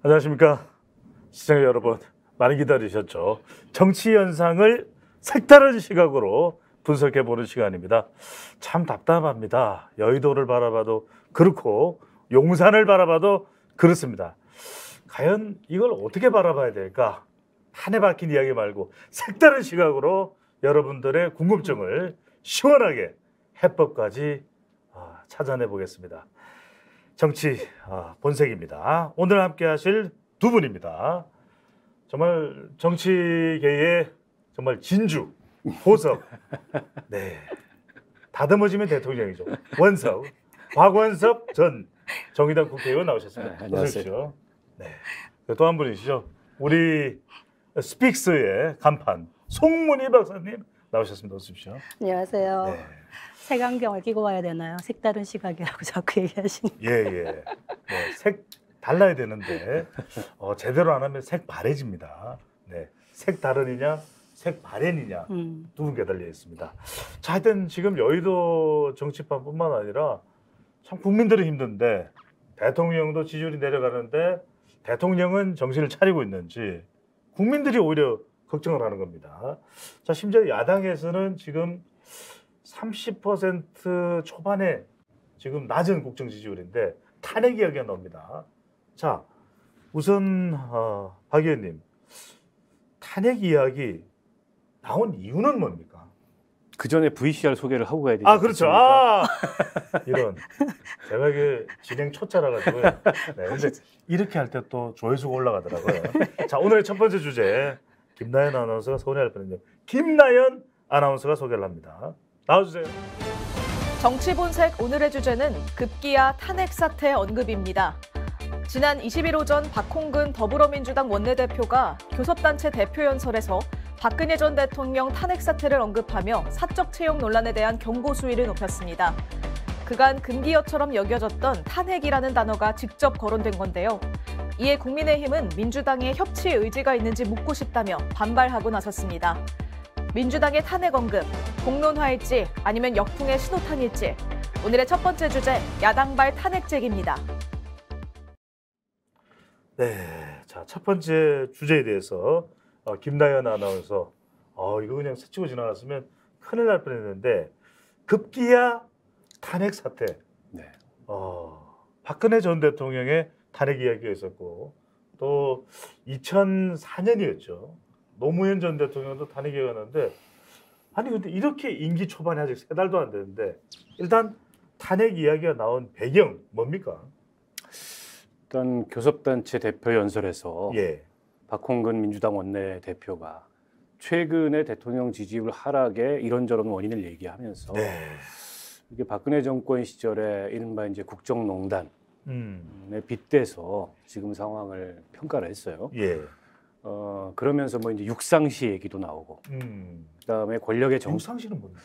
안녕하십니까 시청자 여러분 많이 기다리셨죠 정치 현상을 색다른 시각으로 분석해 보는 시간입니다 참 답답합니다 여의도를 바라봐도 그렇고 용산을 바라봐도 그렇습니다 과연 이걸 어떻게 바라봐야 될까 한해 박힌 이야기 말고 색다른 시각으로 여러분들의 궁금증을 시원하게 해법까지 아, 찾아내 보겠습니다 정치 어, 본색입니다. 오늘 함께 하실 두 분입니다. 정말 정치계의 정말 진주, 호석. 네. 다듬어지면 대통령이죠. 원석. 박원섭 전 정의당 국회의원 나오셨습니다. 네, 안녕하세요. 네. 네 또 한 분이시죠. 우리 스픽스의 간판 송문희 박사님 나오셨습니다. 오십시오. 안녕하세요. 네. 색안경을 끼고 와야 되나요? 색다른 시각이라고 자꾸 얘기하시는. 예, 예. 네, 색 달라야 되는데 어, 제대로 안 하면 색 바래집니다. 네, 색 다른이냐, 색 바래니냐 음. 두분 개달려 있습니다. 자, 하여튼 지금 여의도 정치판뿐만 아니라 참 국민들은 힘든데 대통령도 지지율이 내려가는데 대통령은 정신을 차리고 있는지 국민들이 오히려 걱정을 하는 겁니다. 자, 심지어 야당에서는 지금 30% 초반에 지금 낮은 국정 지지율인데 탄핵 이야기가 나옵니다. 자, 우선 어, 박 의원님 탄핵 이야기 나온 이유는 뭡니까? 그 전에 VCR 소개를 하고 가야 되죠. 아, 그렇죠. 아, 이런. 제가 그 진행 초짜라 가지고요. 네, 근데 이렇게 할 때 또 조회수가 올라가더라고요. 자, 오늘의 첫 번째 주제. 김나연 아나운서가 소개할 뻔했네요. 김나연 아나운서가 소개를 합니다. 나와주세요. 정치본색 오늘의 주제는 급기야 탄핵 사태 언급입니다. 지난 21일 오전 박홍근 더불어민주당 원내대표가 교섭단체 대표연설에서 박근혜 전 대통령 탄핵 사태를 언급하며 사적 채용 논란에 대한 경고 수위를 높였습니다. 그간 금기어처럼 여겨졌던 탄핵이라는 단어가 직접 거론된 건데요. 이에 국민의힘은 민주당의 협치 의지가 있는지 묻고 싶다며 반발하고 나섰습니다. 민주당의 탄핵 언급, 공론화일지 아니면 역풍의 신호탄일지. 오늘의 첫 번째 주제, 야당발 탄핵쟁입니다. 네, 자, 첫 번째 주제에 대해서 어, 김나연 아나운서, 어, 이거 그냥 스치고 지나갔으면 큰일 날 뻔했는데 급기야 탄핵 사태. 네. 어, 박근혜 전 대통령의 탄핵 이야기가 있었고 또 2004년이었죠. 노무현 전 대통령도 탄핵이었는데 아니 근데 이렇게 임기 초반에 아직 세 달도 안되는데 일단 탄핵 이야기가 나온 배경 뭡니까? 일단 교섭단체 대표 연설에서 예. 박홍근 민주당 원내 대표가 최근에 대통령 지지율 하락에 이런저런 원인을 얘기하면서 네. 이게 박근혜 정권 시절에 이른바 이제 국정농단에 음. 빗대서 지금 상황을 평가를 했어요. 예. 어 그러면서 뭐 이제 육상시 얘기도 나오고 음. 그다음에 권력의 정 용상실은 뭡니까?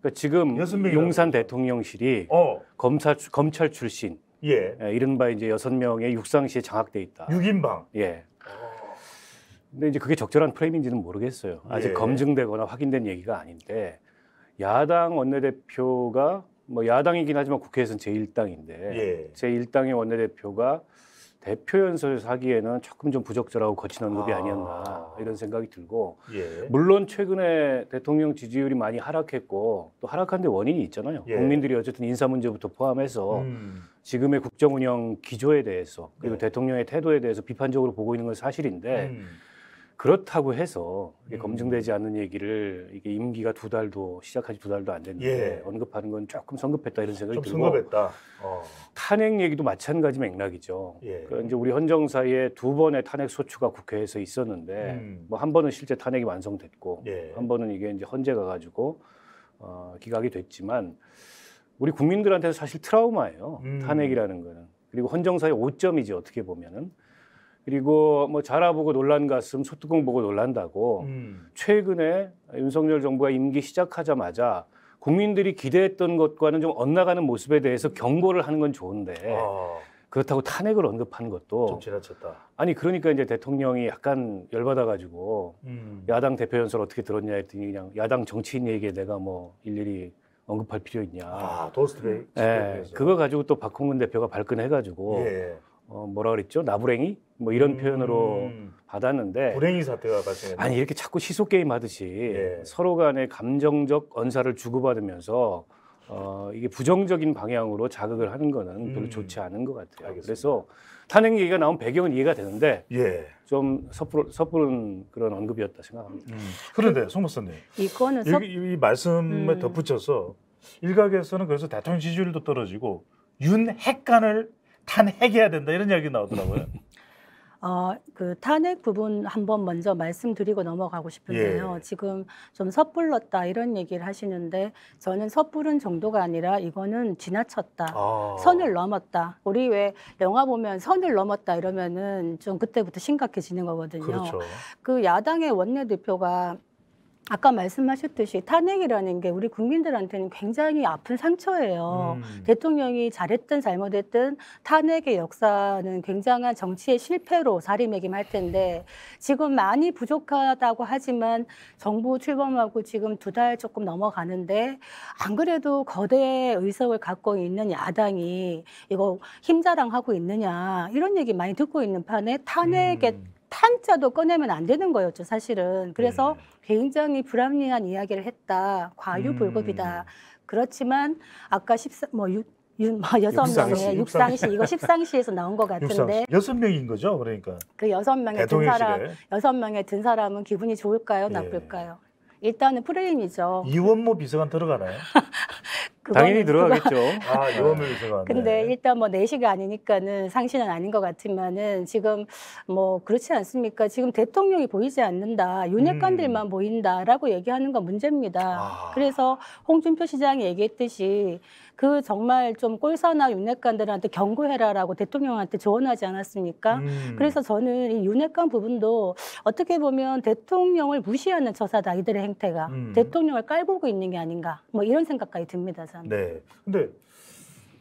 그러니까 지금 용산 대통령실이 어. 검사 검찰 출신 예. 예 이른바 이제 여섯 명의 육상시에 장악돼 있다. 6인방. 예. 근데 이제 그게 적절한 프레임인지는 모르겠어요. 아직 예. 검증되거나 확인된 얘기가 아닌데 야당 원내대표가 뭐 야당이긴 하지만 국회에서는 제1당인데 예. 제1당의 원내대표가 대표 연설을서 하기에는 조금 좀 부적절하고 거친 언급이 아. 니었나 이런 생각이 들고 예. 물론 최근에 대통령 지지율이 많이 하락했고 또 하락한 데 원인이 있잖아요. 예. 국민들이 어쨌든 인사 문제부터 포함해서 음. 지금의 국정 운영 기조에 대해서 그리고 네. 대통령의 태도에 대해서 비판적으로 보고 있는 건 사실인데 음. 그렇다고 해서 이게 음. 검증되지 않는 얘기를 이게 임기가 두 달도 시작한 지두 달도 안 됐는데 예. 언급하는 건 조금 성급했다 이런 생각이 들고 성급했다. 어. 탄핵 얘기도 마찬가지 맥락이죠. 예. 그러니까 이제 우리 헌정사에 두 번의 탄핵 소추가 국회에서 있었는데 음. 뭐한 번은 실제 탄핵이 완성됐고 예. 한 번은 이게 이제 헌재가 가지고 어, 기각이 됐지만 우리 국민들한테는 사실 트라우마예요. 음. 탄핵이라는 거는 그리고 헌정사의 오점이지 어떻게 보면은 그리고 뭐 자라보고 놀란 가슴, 소뚜껑 보고 놀란다고 음. 최근에 윤석열 정부가 임기 시작하자마자 국민들이 기대했던 것과는 좀 엇나가는 모습에 대해서 경고를 하는 건 좋은데 아. 그렇다고 탄핵을 언급한 것도 좀 지나쳤다. 아니 그러니까 이제 대통령이 약간 열받아가지고 음. 야당 대표 연설 어떻게 들었냐 했더니 그냥 야당 정치인 얘기에 내가 뭐 일일이 언급할 필요 있냐. 아 도스트레이. 예, 그거 가지고 또 박홍근 대표가 발끈해가지고 예. 예. 어, 뭐라 그랬죠? 나부랭이? 뭐 이런 음. 표현으로 받았는데 불행이 사태가 발생했 아니 이렇게 자꾸 시소 게임 하듯이 예. 서로 간의 감정적 언사를 주고받으면서 어, 이게 부정적인 방향으로 자극을 하는 거는 별로 음. 좋지 않은 것 같아요. 알겠습니다. 그래서 탄핵 얘기가 나온 배경은 이해가 되는데 예. 좀 섣부른, 섣부른 그런 언급이었다 생각합니다. 음. 그런데 송 박사님, 이거는 섭... 이, 이 말씀에 음. 덧붙여서 일각에서는 그래서 대통령 지지율도 떨어지고 윤핵관을 탄핵해야 된다 이런 이야기 나오더라고요. 어, 그 탄핵 부분 한번 먼저 말씀드리고 넘어가고 싶은데요. 예. 지금 좀 섣불렀다 이런 얘기를 하시는데 저는 섣부른 정도가 아니라 이거는 지나쳤다. 아. 선을 넘었다. 우리 왜 영화 보면 선을 넘었다 이러면은 좀 그때부터 심각해지는 거거든요. 그렇죠. 그 야당의 원내대표가 아까 말씀하셨듯이 탄핵이라는 게 우리 국민들한테는 굉장히 아픈 상처예요. 음. 대통령이 잘했든 잘못했든 탄핵의 역사는 굉장한 정치의 실패로 자리매김할 텐데 지금 많이 부족하다고 하지만 정부 출범하고 지금 두 달 조금 넘어가는데 안 그래도 거대 의석을 갖고 있는 야당이 이거 힘자랑하고 있느냐 이런 얘기 많이 듣고 있는 판에 탄핵에 음. 탄자도 꺼내면 안 되는 거였죠, 사실은. 그래서 네. 굉장히 불합리한 이야기를 했다. 과유불급이다. 음. 그렇지만 아까 14, 뭐 6, 뭐 여섯 명의 육상시 이거 십상시에서 나온 것 같은데 여섯 명인 거죠 그러니까 그 여섯 명의든 사람 여섯 명의든 사람은 기분이 좋을까요 네. 나쁠까요 예. 일단은 프레임이죠 이원모 비서관 들어가나요 당연히 들어가겠죠. 아, 요음을 들어가 근데 일단 뭐 내시가 아니니까는 상신은 아닌 것같으면은 지금 뭐 그렇지 않습니까? 지금 대통령이 보이지 않는다. 윤핵관들만 음. 보인다라고 얘기하는 건 문제입니다. 아. 그래서 홍준표 시장이 얘기했듯이 그 정말 좀 꼴사나 윤핵관들한테 경고해라라고 대통령한테 조언하지 않았습니까? 음. 그래서 저는 이 윤핵관 부분도 어떻게 보면 대통령을 무시하는 처사다 이들의 행태가 음. 대통령을 깔보고 있는 게 아닌가 뭐 이런 생각까지 듭니다 저는. 네. 근데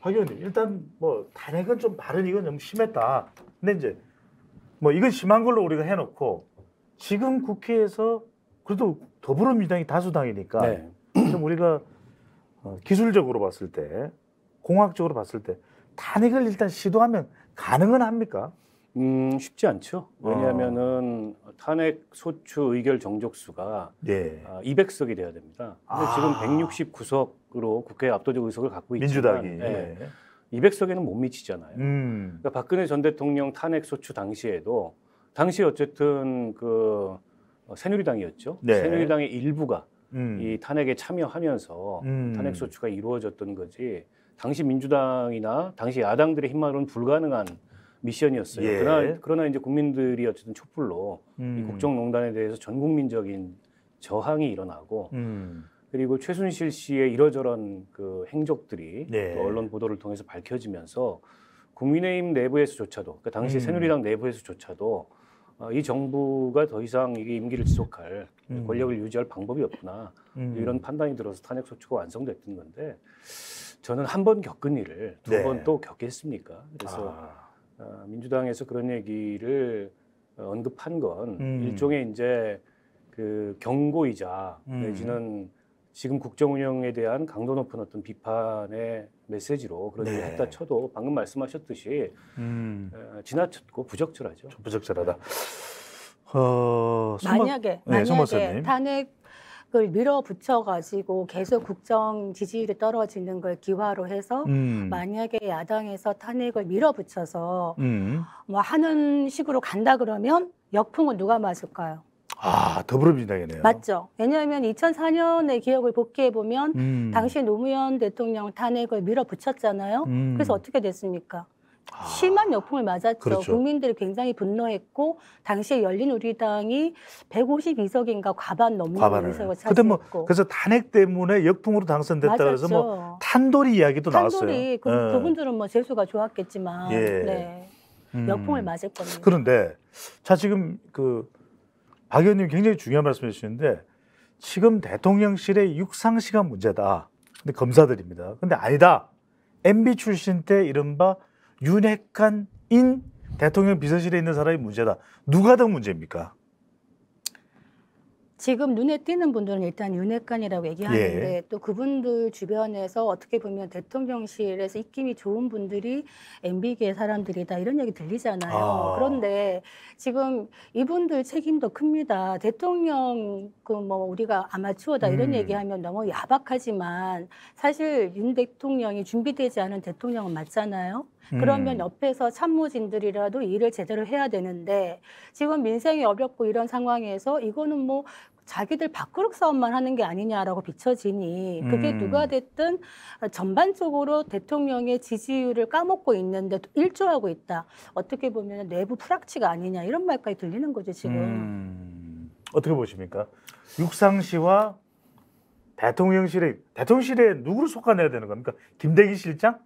박 의원님 일단 뭐 단핵은 좀 발언 이건 너무 심했다. 근데 이제 뭐 이건 심한 걸로 우리가 해놓고 지금 국회에서 그래도 더불어민주당이 다수당이니까 네. 좀 우리가 어, 기술적으로 봤을 때 공학적으로 봤을 때 탄핵을 일단 시도하면 가능은 합니까? 음, 쉽지 않죠. 어. 왜냐하면은 어. 탄핵 소추 의결 정족수가 네. 예. 200석이 아, 돼야 됩니다. 근데 아. 지금 169석으로 국회 압도적 의석을 갖고 있지만 민주당이 네. 예. 네. 예. 200석에는 못 미치잖아요. 음. 그러니까 박근혜 전 대통령 탄핵 소추 당시에도 당시 어쨌든 그 어, 새누리당이었죠. 네. 새누리당의 일부가 음. 이 탄핵에 참여하면서 음. 탄핵 소추가 이루어졌던 거지 당시 민주당이나 당시 야당들의 힘만으로는 불가능한 미션이었어요. 예. 그러나, 그러나 이제 국민들이 어쨌든 촛불로 음. 이 국정농단에 대해서 전 국민적인 저항이 일어나고 음. 그리고 최순실 씨의 이러저런 그 행적들이 네. 그 언론 보도를 통해서 밝혀지면서 국민의힘 내부에서조차도 그러니까 당시 음. 새누리당 내부에서조차도 어, 이 정부가 더 이상 이게 임기를 지속할 음. 권력을 유지할 방법이 없구나 음. 이런 판단이 들어서 탄핵 소추가 완성됐던 건데 저는 한 번 겪은 일을 두 번또 네. 겪겠습니까? 그래서 아. 어, 민주당에서 그런 얘기를 어, 언급한 건 음. 일종의 이제 그 경고이자 음. 내지는 지금 국정 운영에 대한 강도 높은 어떤 비판의 메시지로 그런 네. 했다 쳐도 방금 말씀하셨듯이 음. 어, 지나쳤고 부적절하죠. 부적절하다. 어, 손마, 만약에 네, 만약에 탄핵을 밀어붙여 가지고 계속 국정 지지율이 떨어지는 걸 기화로 해서 음. 만약에 야당에서 탄핵을 밀어붙여서 음. 뭐 하는 식으로 간다 그러면 역풍은 누가 맞을까요? 아, 더불어민주당이네요. 맞죠. 왜냐하면 2004년의 기억을 복귀해 보면 음. 당시 노무현 대통령 탄핵을 밀어붙였잖아요. 음. 그래서 어떻게 됐습니까? 아. 심한 역풍을 맞았죠. 그렇죠. 국민들이 굉장히 분노했고 당시에 열린 우리당이 152석인가 과반 넘는 과반을. 의석을 차지했고. 뭐 그래서 탄핵 때문에 역풍으로 당선됐다 그래서 뭐 탄돌이 이야기도 탄돌이 나왔어요. 그, 네. 그분들은 뭐 재수가 좋았겠지만 예. 네. 음. 역풍을 맞을 겁니다. 그런데 자 지금 그박 의원님 굉장히 중요한 말씀해 주시는데 지금 대통령실의 육상시가 문제다. 근데 검사들입니다. 근데 아니다. MB 출신 때 이른바 윤핵관인 대통령 비서실에 있는 사람이 문제다. 누가 더 문제입니까? 지금 눈에 띄는 분들은 일단 윤회관이라고 얘기하는데 예. 또 그분들 주변에서 어떻게 보면 대통령실에서 입김이 좋은 분들이 MB계 사람들이다 이런 얘기 들리잖아요. 아. 그런데 지금 이분들 책임도 큽니다. 대통령 그 뭐 우리가 아마추어다 이런 음. 얘기하면 너무 야박하지만 사실 윤 대통령이 준비되지 않은 대통령은 맞잖아요. 그러면 음. 옆에서 참모진들이라도 일을 제대로 해야 되는데 지금 민생이 어렵고 이런 상황에서 이거는 뭐 자기들 밥그릇 싸움만 하는 게 아니냐라고 비춰지니 그게 음. 누가 됐든 전반적으로 대통령의 지지율을 까먹고 있는데 일조하고 있다. 어떻게 보면 내부 프락치가 아니냐 이런 말까지 들리는 거죠 지금. 음. 어떻게 보십니까? 육상시와 대통령실에 대통령실에 누구를 속아내야 되는 겁니까? 김대기 실장?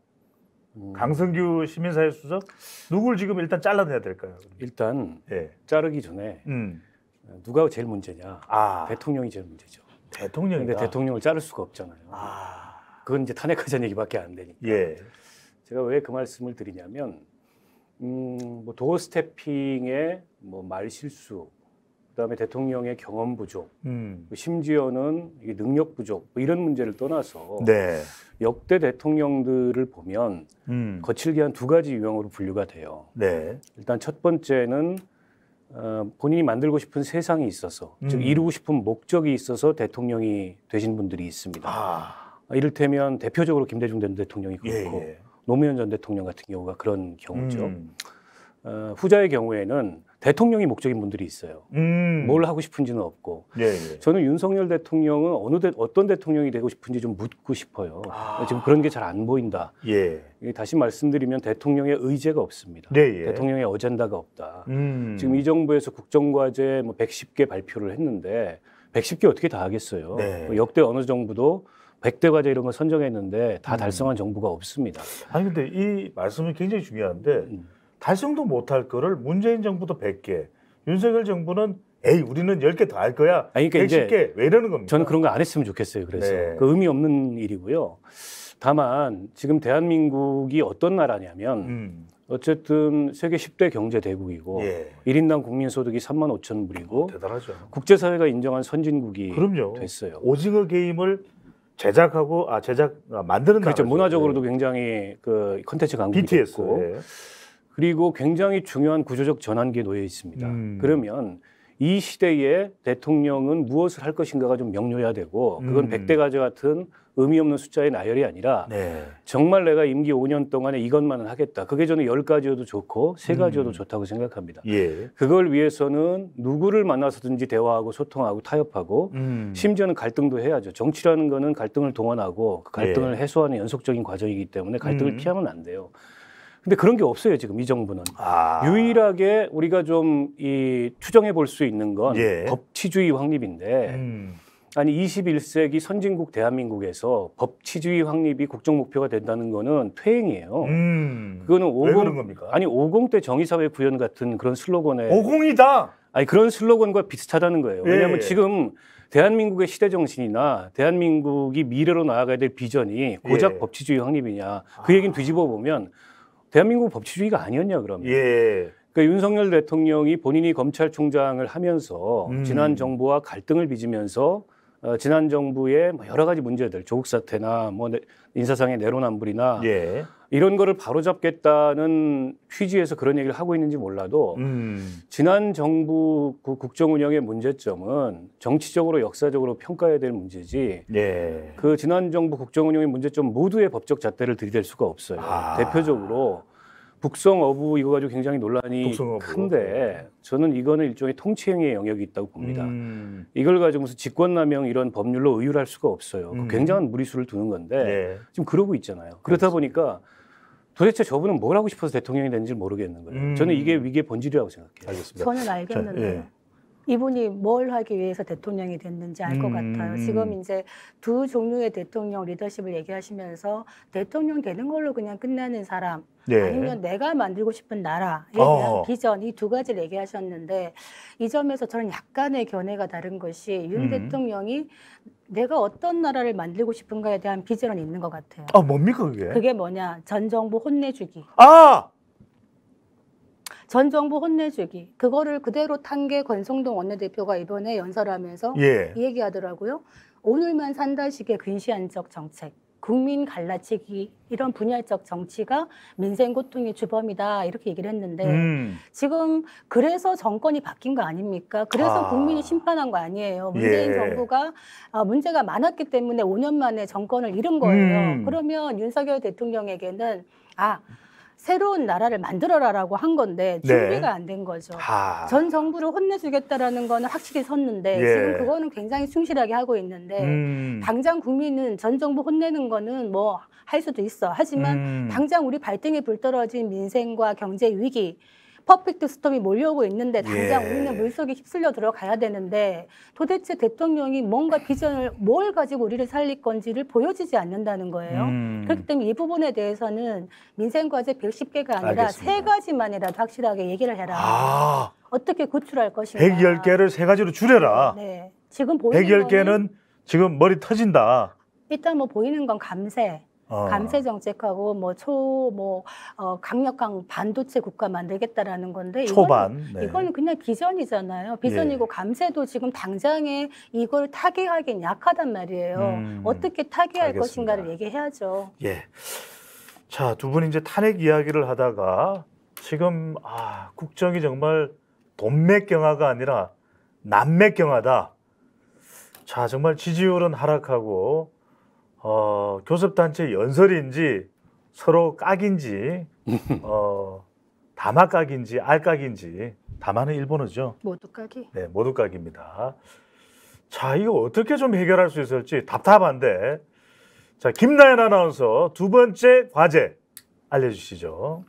음. 강성규 시민사회 수석 누굴 지금 일단 잘라내야 될까요? 일단 예. 자르기 전에 음. 누가 제일 문제냐? 아. 대통령이 제일 문제죠. 대통령 근데 대통령을 자를 수가 없잖아요. 아. 그건 이제 탄핵하자는 얘기밖에 안 되니까. 예. 제가 왜 그 말씀을 드리냐면 음, 뭐 도어 스태핑의 뭐 말실수 그다음에 대통령의 경험 부족, 음. 심지어는 능력 부족 뭐 이런 문제를 떠나서 네. 역대 대통령들을 보면 음. 거칠게 한 두 가지 유형으로 분류가 돼요. 네. 일단 첫 번째는 어, 본인이 만들고 싶은 세상이 있어서 음. 즉 이루고 싶은 목적이 있어서 대통령이 되신 분들이 있습니다. 아. 아 이를테면 대표적으로 김대중 전 대통령이 예, 그렇고 예, 예. 노무현 전 대통령 같은 경우가 그런 경우죠. 음. 어, 후자의 경우에는 대통령이 목적인 분들이 있어요. 음. 뭘 하고 싶은지는 없고. 예, 예. 저는 윤석열 대통령은 어느 대, 어떤 대통령이 되고 싶은지 좀 묻고 싶어요. 아. 지금 그런 게 잘 안 보인다. 예. 다시 말씀드리면 대통령의 의제가 없습니다. 네, 예. 대통령의 어젠다가 없다. 음. 지금 이 정부에서 국정과제 뭐 110개 발표를 했는데 110개 어떻게 다 하겠어요? 네. 뭐 역대 어느 정부도 1 0 0대 과제 이런 걸 선정했는데 다 음. 달성한 음. 정부가 없습니다. 아니 근데 이 말씀이 굉장히 중요한데 음. 달성도 못할 거를 문재인 정부도 100개, 윤석열 정부는 에이 우리는 10개 더 할 거야. 아니, 그러니까 110개 왜 이러는 겁니까? 저는 그런 거 안 했으면 좋겠어요. 그래서 네. 그 의미 없는 일이고요. 다만 지금 대한민국이 어떤 나라냐면 음. 어쨌든 세계 10대 경제 대국이고 예. 1인당 국민 소득이 3만 5천 불이고 아, 대단하죠. 국제 사회가 인정한 선진국이 그럼요. 됐어요. 오징어 게임을 제작하고 아 제작 아, 만드는 그렇죠. 나라죠. 문화적으로도 예. 굉장히 그 컨텐츠 강국이 BTS, 됐고 예. 그리고 굉장히 중요한 구조적 전환기에 놓여 있습니다. 음. 그러면 이 시대에 대통령은 무엇을 할 것인가가 좀 명료해야 되고 그건 음. 1대 가제 같은 의미 없는 숫자의 나열이 아니라 네. 정말 내가 임기 5년 동안에 이것만은 하겠다. 그게 저는 10가지여도 좋고 3가지여도 음. 좋다고 생각합니다. 예. 그걸 위해서는 누구를 만나서든지 대화하고 소통하고 타협하고 음. 심지어는 갈등도 해야죠. 정치라는 거는 갈등을 동원하고 그 갈등을 예. 해소하는 연속적인 과정이기 때문에 갈등을 음. 피하면 안 돼요. 근데 그런 게 없어요 지금 이 정부는 아. 유일하게 우리가 좀 이 추정해 볼 수 있는 건 예. 법치주의 확립인데 음. 아니 21세기 선진국 대한민국에서 법치주의 확립이 국정 목표가 된다는 거는 퇴행이에요. 음. 그거는 50 아니 50대 정의사회 구현 같은 그런 슬로건에 50이다. 아니 그런 슬로건과 비슷하다는 거예요. 예, 왜냐하면 예. 지금 대한민국의 시대 정신이나 대한민국이 미래로 나아가야 될 비전이 고작 예. 법치주의 확립이냐 그 아. 얘기는 뒤집어 보면 대한민국 법치주의가 아니었냐 그러면. 예. 그러니까 윤석열 대통령이 본인이 검찰총장을 하면서 음. 지난 정부와 갈등을 빚으면서 어, 지난 정부의 뭐 여러 가지 문제들, 조국 사태나 뭐 내, 인사상의 내로남불이나 예. 이런 거를 바로잡겠다는 취지에서 그런 얘기를 하고 있는지 몰라도 음. 지난 정부 그 국정 운영의 문제점은 정치적으로 역사적으로 평가해야 될 문제지 예. 그 지난 정부 국정 운영의 문제점 모두의 법적 잣대를 들이댈 수가 없어요. 아. 대표적으로 북성 어부 이거 가지고 굉장히 논란이 큰데 네. 저는 이거는 일종의 통치행위의 영역이 있다고 봅니다. 음. 이걸 가지고 무슨 직권남용 이런 법률로 의율할 수가 없어요. 그 음. 굉장한 무리수를 두는 건데 네. 지금 그러고 있잖아요. 그렇다 그렇습니다. 보니까 도대체 저분은 뭘 하고 싶어서 대통령이 되는지 모르겠는 거예요. 음. 저는 이게 위기의 본질이라고 생각해요. 알겠습니다. 저는 알겠는데. 저, 예. 이분이 뭘 하기 위해서 대통령이 됐는지 알것 음. 같아요. 음. 지금 이제 두 종류의 대통령 리더십을 얘기하시면서 대통령 되는 걸로 그냥 끝나는 사람 네. 아니면 내가 만들고 싶은 나라에 대한 어. 비전 이 두 가지를 얘기하셨는데 이 점에서 저는 약간의 견해가 다른 것이 윤 음. 대통령이 내가 어떤 나라를 만들고 싶은가에 대한 비전은 있는 것 같아요. 아 뭡니까 그게? 그게 뭐냐 전 정부 혼내주기. 아전 정부 혼내주기 그거를 그대로 탄 게 권성동 원내대표가 이번에 연설하면서 예. 이 얘기하더라고요. 오늘만 산다식의 근시안적 정책. 국민 갈라치기 이런 분야적 정치가 민생 고통의 주범이다 이렇게 얘기를 했는데 음. 지금 그래서 정권이 바뀐 거 아닙니까? 그래서 아. 국민이 심판한 거 아니에요. 문재인 예. 정부가 아, 문제가 많았기 때문에 5년 만에 정권을 잃은 거예요. 음. 그러면 윤석열 대통령에게는 아 새로운 나라를 만들어라라고 한 건데 네. 준비가 네. 안된 거죠. 하. 전 정부를 혼내주겠다라는 거는 확실히 섰는데 예. 지금 그거는 굉장히 충실하게 하고 있는데 음. 당장 국민은 전 정부 혼내는 거는 뭐 할 수도 있어. 하지만 음. 당장 우리 발등에 불떨어진 민생과 경제 위기 퍼펙트 스톰이 몰려오고 있는데 당장 예. 우리는 물속에 휩쓸려 들어가야 되는데 도대체 대통령이 뭔가 비전을 뭘 가지고 우리를 살릴 건지를 보여지지 않는다는 거예요. 음. 그렇기 때문에 이 부분에 대해서는 민생과제 110개가 아니라 세 가지만이라도 확실하게 얘기를 해라. 아. 어떻게 구출할 것인가. 110개를 세 가지로 줄여라. 네. 지금 보이는 110개는 지금 머리 터진다. 일단 뭐 보이는 건 감세, 어. 감세 정책하고 뭐 초뭐 뭐 어, 강력한 반도체 국가 만들겠다라는 건데 초반 이건, 네. 이건 그냥 비전이잖아요. 예. 비전이고 예. 감세도 지금 당장에 이걸 타개하기엔 약하단 말이에요. 음, 어떻게 타개할 것인가를 얘기해야죠. 예. 자, 두 분 이제 탄핵 이야기를 하다가 지금 아, 국정이 정말 돈맥경화가 아니라 남맥경화다. 자, 정말 지지율은 하락하고 어, 교섭단체 연설인지 서로 깍인지 어, 다마깍인지 알깍인지 다마는 일본어죠. 모두깍이. 네, 모두깍입니다. 자, 이거 어떻게 좀 해결할 수 있을지 답답한데 자, 김나연 아나운서 두 번째 과제 알려주시죠.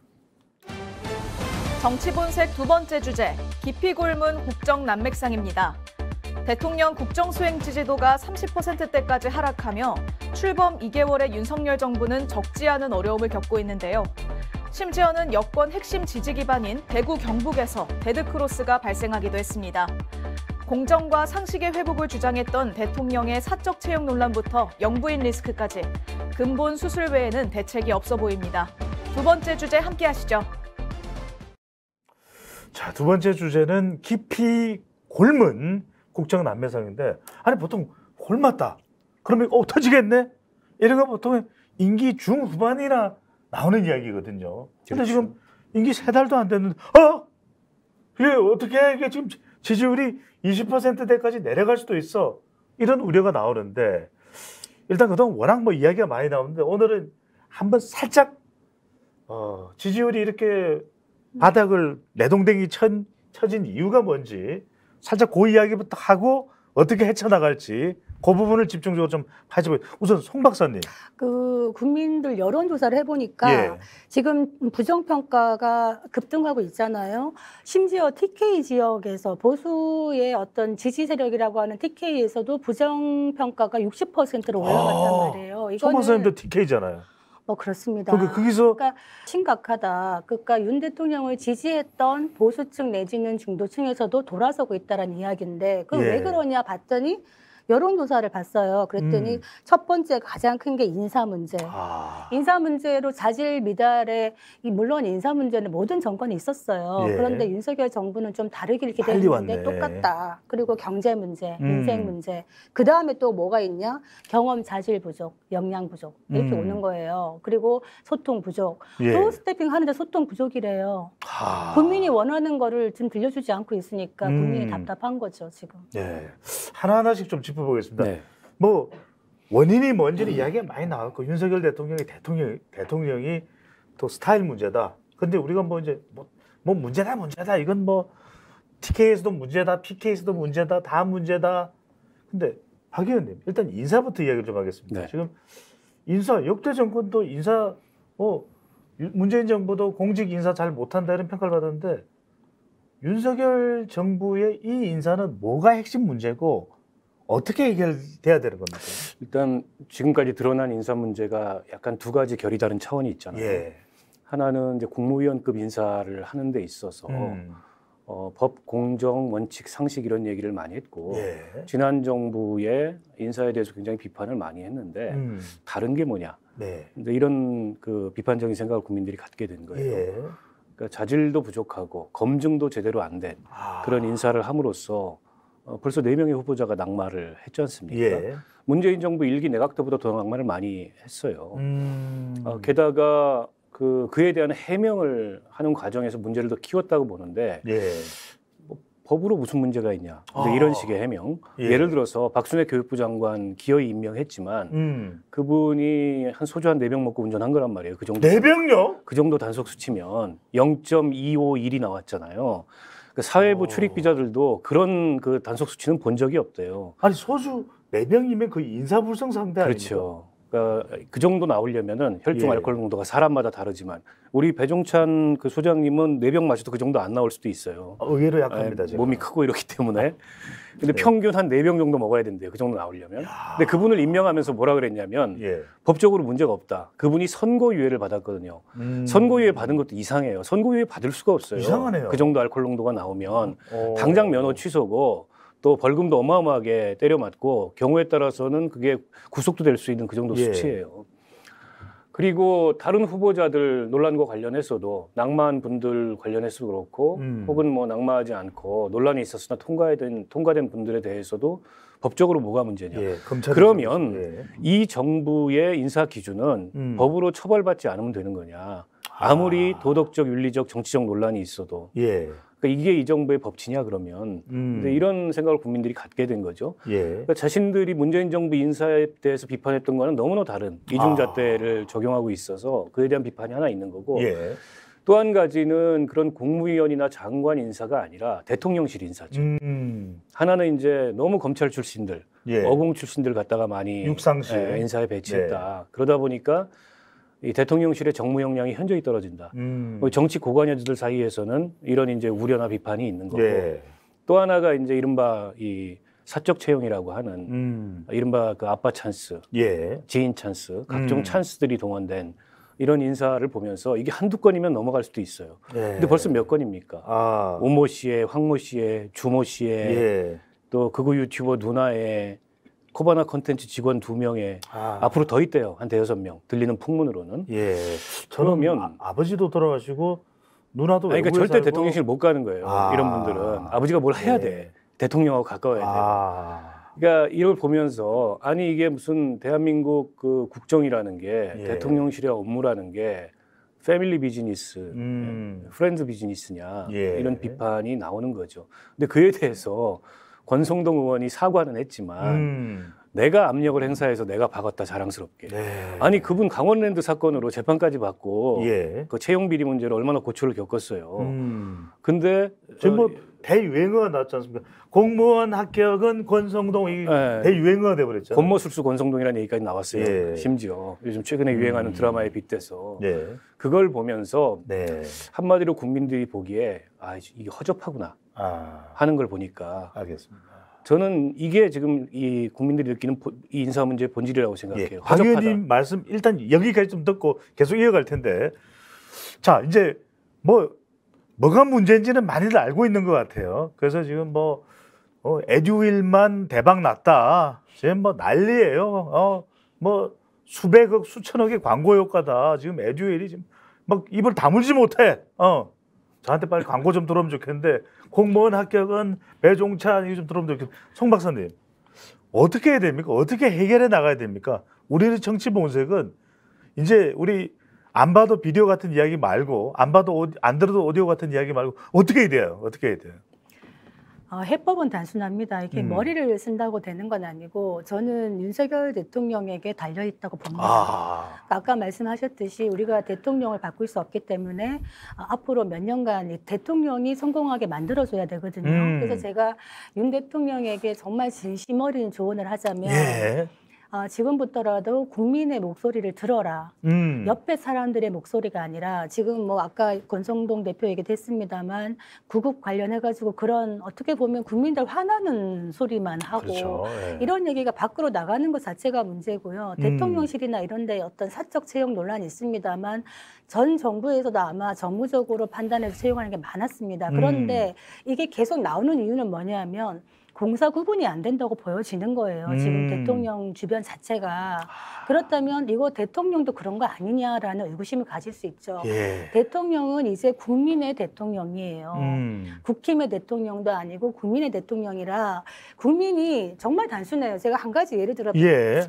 정치 본색 두 번째 주제, 깊이 곪은 국정 난맥상입니다. 대통령 국정수행지지도가 30%대까지 하락하며 출범 2개월의 윤석열 정부는 적지 않은 어려움을 겪고 있는데요. 심지어는 여권 핵심 지지 기반인 대구 경북에서 데드크로스가 발생하기도 했습니다. 공정과 상식의 회복을 주장했던 대통령의 사적 채용 논란부터 영부인 리스크까지 근본 수술 외에는 대책이 없어 보입니다. 두 번째 주제 함께 하시죠. 자, 두 번째 주제는 깊이 골문 국정은 안매상인데 아니 보통 골맞다 그러면 어 터지겠네 이런 거 보통 임기 중후반이나 나오는 이야기거든요. 근데 그렇죠. 지금 임기 세 달도 안 됐는데 어 이게 어떻게 이게 지금 지지율이 20%대까지 내려갈 수도 있어 이런 우려가 나오는데 일단 그동안 워낙 뭐 이야기가 많이 나오는데 오늘은 한번 살짝 어, 지지율이 이렇게 바닥을 내동댕이 쳐진 이유가 뭔지 살짝 그 이야기부터 하고 어떻게 헤쳐나갈지 그 부분을 집중적으로 좀파헤고 우선 송 박사님. 그 국민들 여론 조사를 해보니까 예. 지금 부정 평가가 급등하고 있잖아요. 심지어 TK 지역에서 보수의 어떤 지지 세력이라고 하는 TK에서도 부정 평가가 60%로 올라갔단 아, 말이에요. 송 박사님도 TK잖아요. 어, 그렇습니다. 그러니까 거기서 그러니까 심각하다. 그러니까 윤 대통령을 지지했던 보수층 내지는 중도층에서도 돌아서고 있다라는 이야기인데 그왜 예. 그러냐 봤더니 여론조사를 봤어요. 그랬더니 음. 첫 번째 가장 큰 게 인사 문제. 아. 인사 문제로 자질 미달에 물론 인사 문제는 모든 정권이 있었어요. 예. 그런데 윤석열 정부는 좀 다르게 이렇게 되는데 똑같다. 그리고 경제 문제, 음. 인생 문제. 그 다음에 또 뭐가 있냐? 경험 자질 부족, 역량 부족 이렇게 음. 오는 거예요. 그리고 소통 부족. 예. 또 스태핑 하는데 소통 부족이래요. 아. 국민이 원하는 거를 지금 들려주지 않고 있으니까 국민이 음. 답답한 거죠 지금. 예. 하나하나씩 좀 짚어. 짚어보겠습니다. 네. 뭐 원인이 뭔지는 음. 이야기가 많이 나왔고 윤석열 대통령이 대통령 대통령이 또 스타일 문제다. 근데 우리가 뭐 이제 뭐, 뭐 문제다 문제다 이건 뭐 TK에서도 문제다 PK에서도 문제다 다 문제다. 근데 박 의원님 일단 인사부터 이야기를 좀 하겠습니다. 네. 지금 인사 역대 정권도 인사 어 문재인 정부도 공직 인사 잘 못한다 이런 평가를 받았는데 윤석열 정부의 이 인사는 뭐가 핵심 문제고 어떻게 해결돼야 되는 겁니까? 일단 지금까지 드러난 인사 문제가 약간 두 가지 결이 다른 차원이 있잖아요. 예. 하나는 이제 국무위원급 인사를 하는 데 있어서 음. 어, 법, 공정, 원칙, 상식 이런 얘기를 많이 했고 예. 지난 정부의 인사에 대해서 굉장히 비판을 많이 했는데 음. 다른 게 뭐냐? 네. 근데 이런 그 비판적인 생각을 국민들이 갖게 된 거예요. 예. 그러니까 자질도 부족하고 검증도 제대로 안된 아. 그런 인사를 함으로써 어, 벌써 네 명의 후보자가 낙마를 했지 않습니까? 예. 문재인 정부 일기 내각 때보다 더 낙마를 많이 했어요. 음... 어, 게다가 그 그에 대한 해명을 하는 과정에서 문제를 더 키웠다고 보는데 예. 뭐, 법으로 무슨 문제가 있냐 뭐 아... 이런 식의 해명 예. 를 들어서 박순애 교육부 장관 기어이 임명했지만 음... 그분이 한 소주 한네병 먹고 운전한 거란 말이에요 그 정도 4병요? 그 정도 단속 수치면 0.251이 나왔잖아요 그 사회부 어. 출입 기자들도 그런 그 단속 수치는 본 적이 없대요. 아니 소주 네 명이면 그 인사불성 상대 그렇죠. 그러니까 그 정도 나오려면은 혈중 예. 알코올 농도가 사람마다 다르지만 우리 배종찬 그 소장님은 네병 마셔도 그 정도 안 나올 수도 있어요. 의외로 약합니다. 에, 예, 몸이 크고 이렇기 때문에 근데 네. 평균 한4병 정도 먹어야 된대요. 그 정도 나오려면. 야. 근데 그분을 임명하면서 뭐라 그랬냐면 예. 법적으로 문제가 없다. 그분이 선고유예를 받았거든요. 음. 선고유예 받은 것도 이상해요. 선고유예 받을 수가 없어요. 이상하네요. 그 정도 알코올 농도가 나오면 오. 어. 당장 면허 취소고 또 벌금도 어마어마하게 때려 맞고 경우에 따라서는 그게 구속도 될 수 있는 그 정도 예. 수치예요. 그리고 다른 후보자들 논란과 관련해서도 낙마한 분들 관련해서도 그렇고 음. 혹은 뭐 낙마하지 않고 논란이 있었으나 통과된 통과된 분들에 대해서도 법적으로 뭐가 문제냐? 예, 그러면 예. 이 정부의 인사 기준은 음. 법으로 처벌받지 않으면 되는 거냐? 아무리 아. 도덕적, 윤리적, 정치적 논란이 있어도 예. 그러니까 이게 이 정부의 법치냐 그러면 음. 이런 생각을 국민들이 갖게 된 거죠. 예. 그러니까 자신들이 문재인 정부 인사에 대해서 비판했던 거는 너무나 다른 이중잣대를 아. 적용하고 있어서 그에 대한 비판이 하나 있는 거고 예. 또한 가지는 그런 국무위원이나 장관 인사가 아니라 대통령실 인사죠. 음. 하나는 이제 너무 검찰 출신들, 예. 어공 출신들 갖다가 많이 육상실. 예, 인사에 배치했다. 네. 그러다 보니까 이 대통령실의 정무 역량이 현저히 떨어진다. 음. 뭐 정치 고관여들 사이에서는 이런 이제 우려나 비판이 있는 거고 네. 또 하나가 이제 이른바 이 사적 채용이라고 하는 음. 이른바 그 아빠 찬스, 예. 지인 찬스, 각종 음. 찬스들이 동원된 이런 인사를 보면서 이게 한두 건이면 넘어갈 수도 있어요. 예. 근데 벌써 몇 건입니까? 아. 오모 씨의, 황모 씨의, 주모 씨의 예. 또 그거 유튜버 누나의 코바나 컨텐츠 직원 두 명에 아. 앞으로 더 있대요 한 대여섯 명 들리는 풍문으로는 예 저는 그러면 아, 버지도 돌아가시고 누나도 아니, 그러니까 절대 살고... 대통령실 못 가는 거예요 아. 이런 분들은 아버지가 뭘 해야 예. 돼 네. 대통령하고 가까워야 아. 돼 그러니까 이걸 보면서 아니 이게 무슨 대한민국 그 국정이라는 게 예. 대통령실의 업무라는 게 패밀리 비즈니스, 예, 음. 프렌즈 비즈니스냐 예. 이런 비판이 나오는 거죠. 근데 그에 대해서 권성동 의원이 사과는 했지만 음. 내가 압력을 행사해서 내가 박았다 자랑스럽게. 네. 아니 그분 강원랜드 사건으로 재판까지 받고 예. 그 채용 비리 문제로 얼마나 고초를 겪었어요. 음. 근데 지금 뭐 어, 대유행어가 나왔지 않습니까? 공무원 합격은 권성동이 네. 예. 대유행어가 돼버렸죠. 권모술수 권성동이라는 얘기까지 나왔어요. 예. 심지어 요즘 최근에 유행하는 음. 드라마에 빗대서 네. 그걸 보면서 네. 한마디로 국민들이 보기에 아 이게 허접하구나. 아. 하는 걸 보니까 알겠습니다. 저는 이게 지금 이 국민들이 느끼는 이 인사 문제의 본질이라고 예, 생각해요. 예. 황 의원님 말씀 일단 여기까지 좀 듣고 계속 이어갈 텐데 자 이제 뭐 뭐가 문제인지는 많이들 알고 있는 것 같아요. 그래서 지금 뭐 어, 에듀윌만 대박 났다. 지금 뭐 난리예요. 어, 뭐 수백억 수천억의 광고 효과다. 지금 에듀윌이 지금 막 입을 다물지 못해. 어, 저한테 빨리 광고 좀 들어오면 좋겠는데 공무원 합격은 배종찬 이거 좀 들어보면 송 박사님 어떻게 해야 됩니까? 어떻게 해결해 나가야 됩니까? 우리는 정치 본색은 이제 우리 안 봐도 비디오 같은 이야기 말고 안 봐도 안 들어도 오디오 같은 이야기 말고 어떻게 해야 돼요? 어떻게 해야 돼요? 어, 해법은 단순합니다. 이게 음. 머리를 쓴다고 되는 건 아니고 저는 윤석열 대통령에게 달려 있다고 봅니다. 아. 까 그러니까 말씀하셨듯이 우리가 대통령을 바꿀 수 없기 때문에 아, 앞으로 몇 년간 대통령이 성공하게 만들어줘야 되거든요. 음. 그래서 제가 윤 대통령에게 정말 진심 어린 조언을 하자면. 예. 어, 지금부터라도 국민의 목소리를 들어라. 음. 옆에 사람들의 목소리가 아니라 지금 뭐 아까 권성동 대표 얘기도 했습니다만 구급 관련해가지고 그런 어떻게 보면 국민들 화나는 소리만 하고 그렇죠. 예. 이런 얘기가 밖으로 나가는 것 자체가 문제고요. 음. 대통령실이나 이런 데 어떤 사적 채용 논란이 있습니다만 전 정부에서도 아마 정무적으로 판단해서 채용하는 게 많았습니다. 그런데 음. 이게 계속 나오는 이유는 뭐냐면 공사 구분이 안 된다고 보여지는 거예요. 음. 지금 대통령 주변 자체가 아. 그렇다면 이거 대통령도 그런 거 아니냐라는 의구심을 가질 수 있죠. 예. 대통령은 이제 국민의 대통령이에요. 음. 국힘의 대통령도 아니고 국민의 대통령이라 국민이 정말 단순해요. 제가 한 가지 예를 들어 예.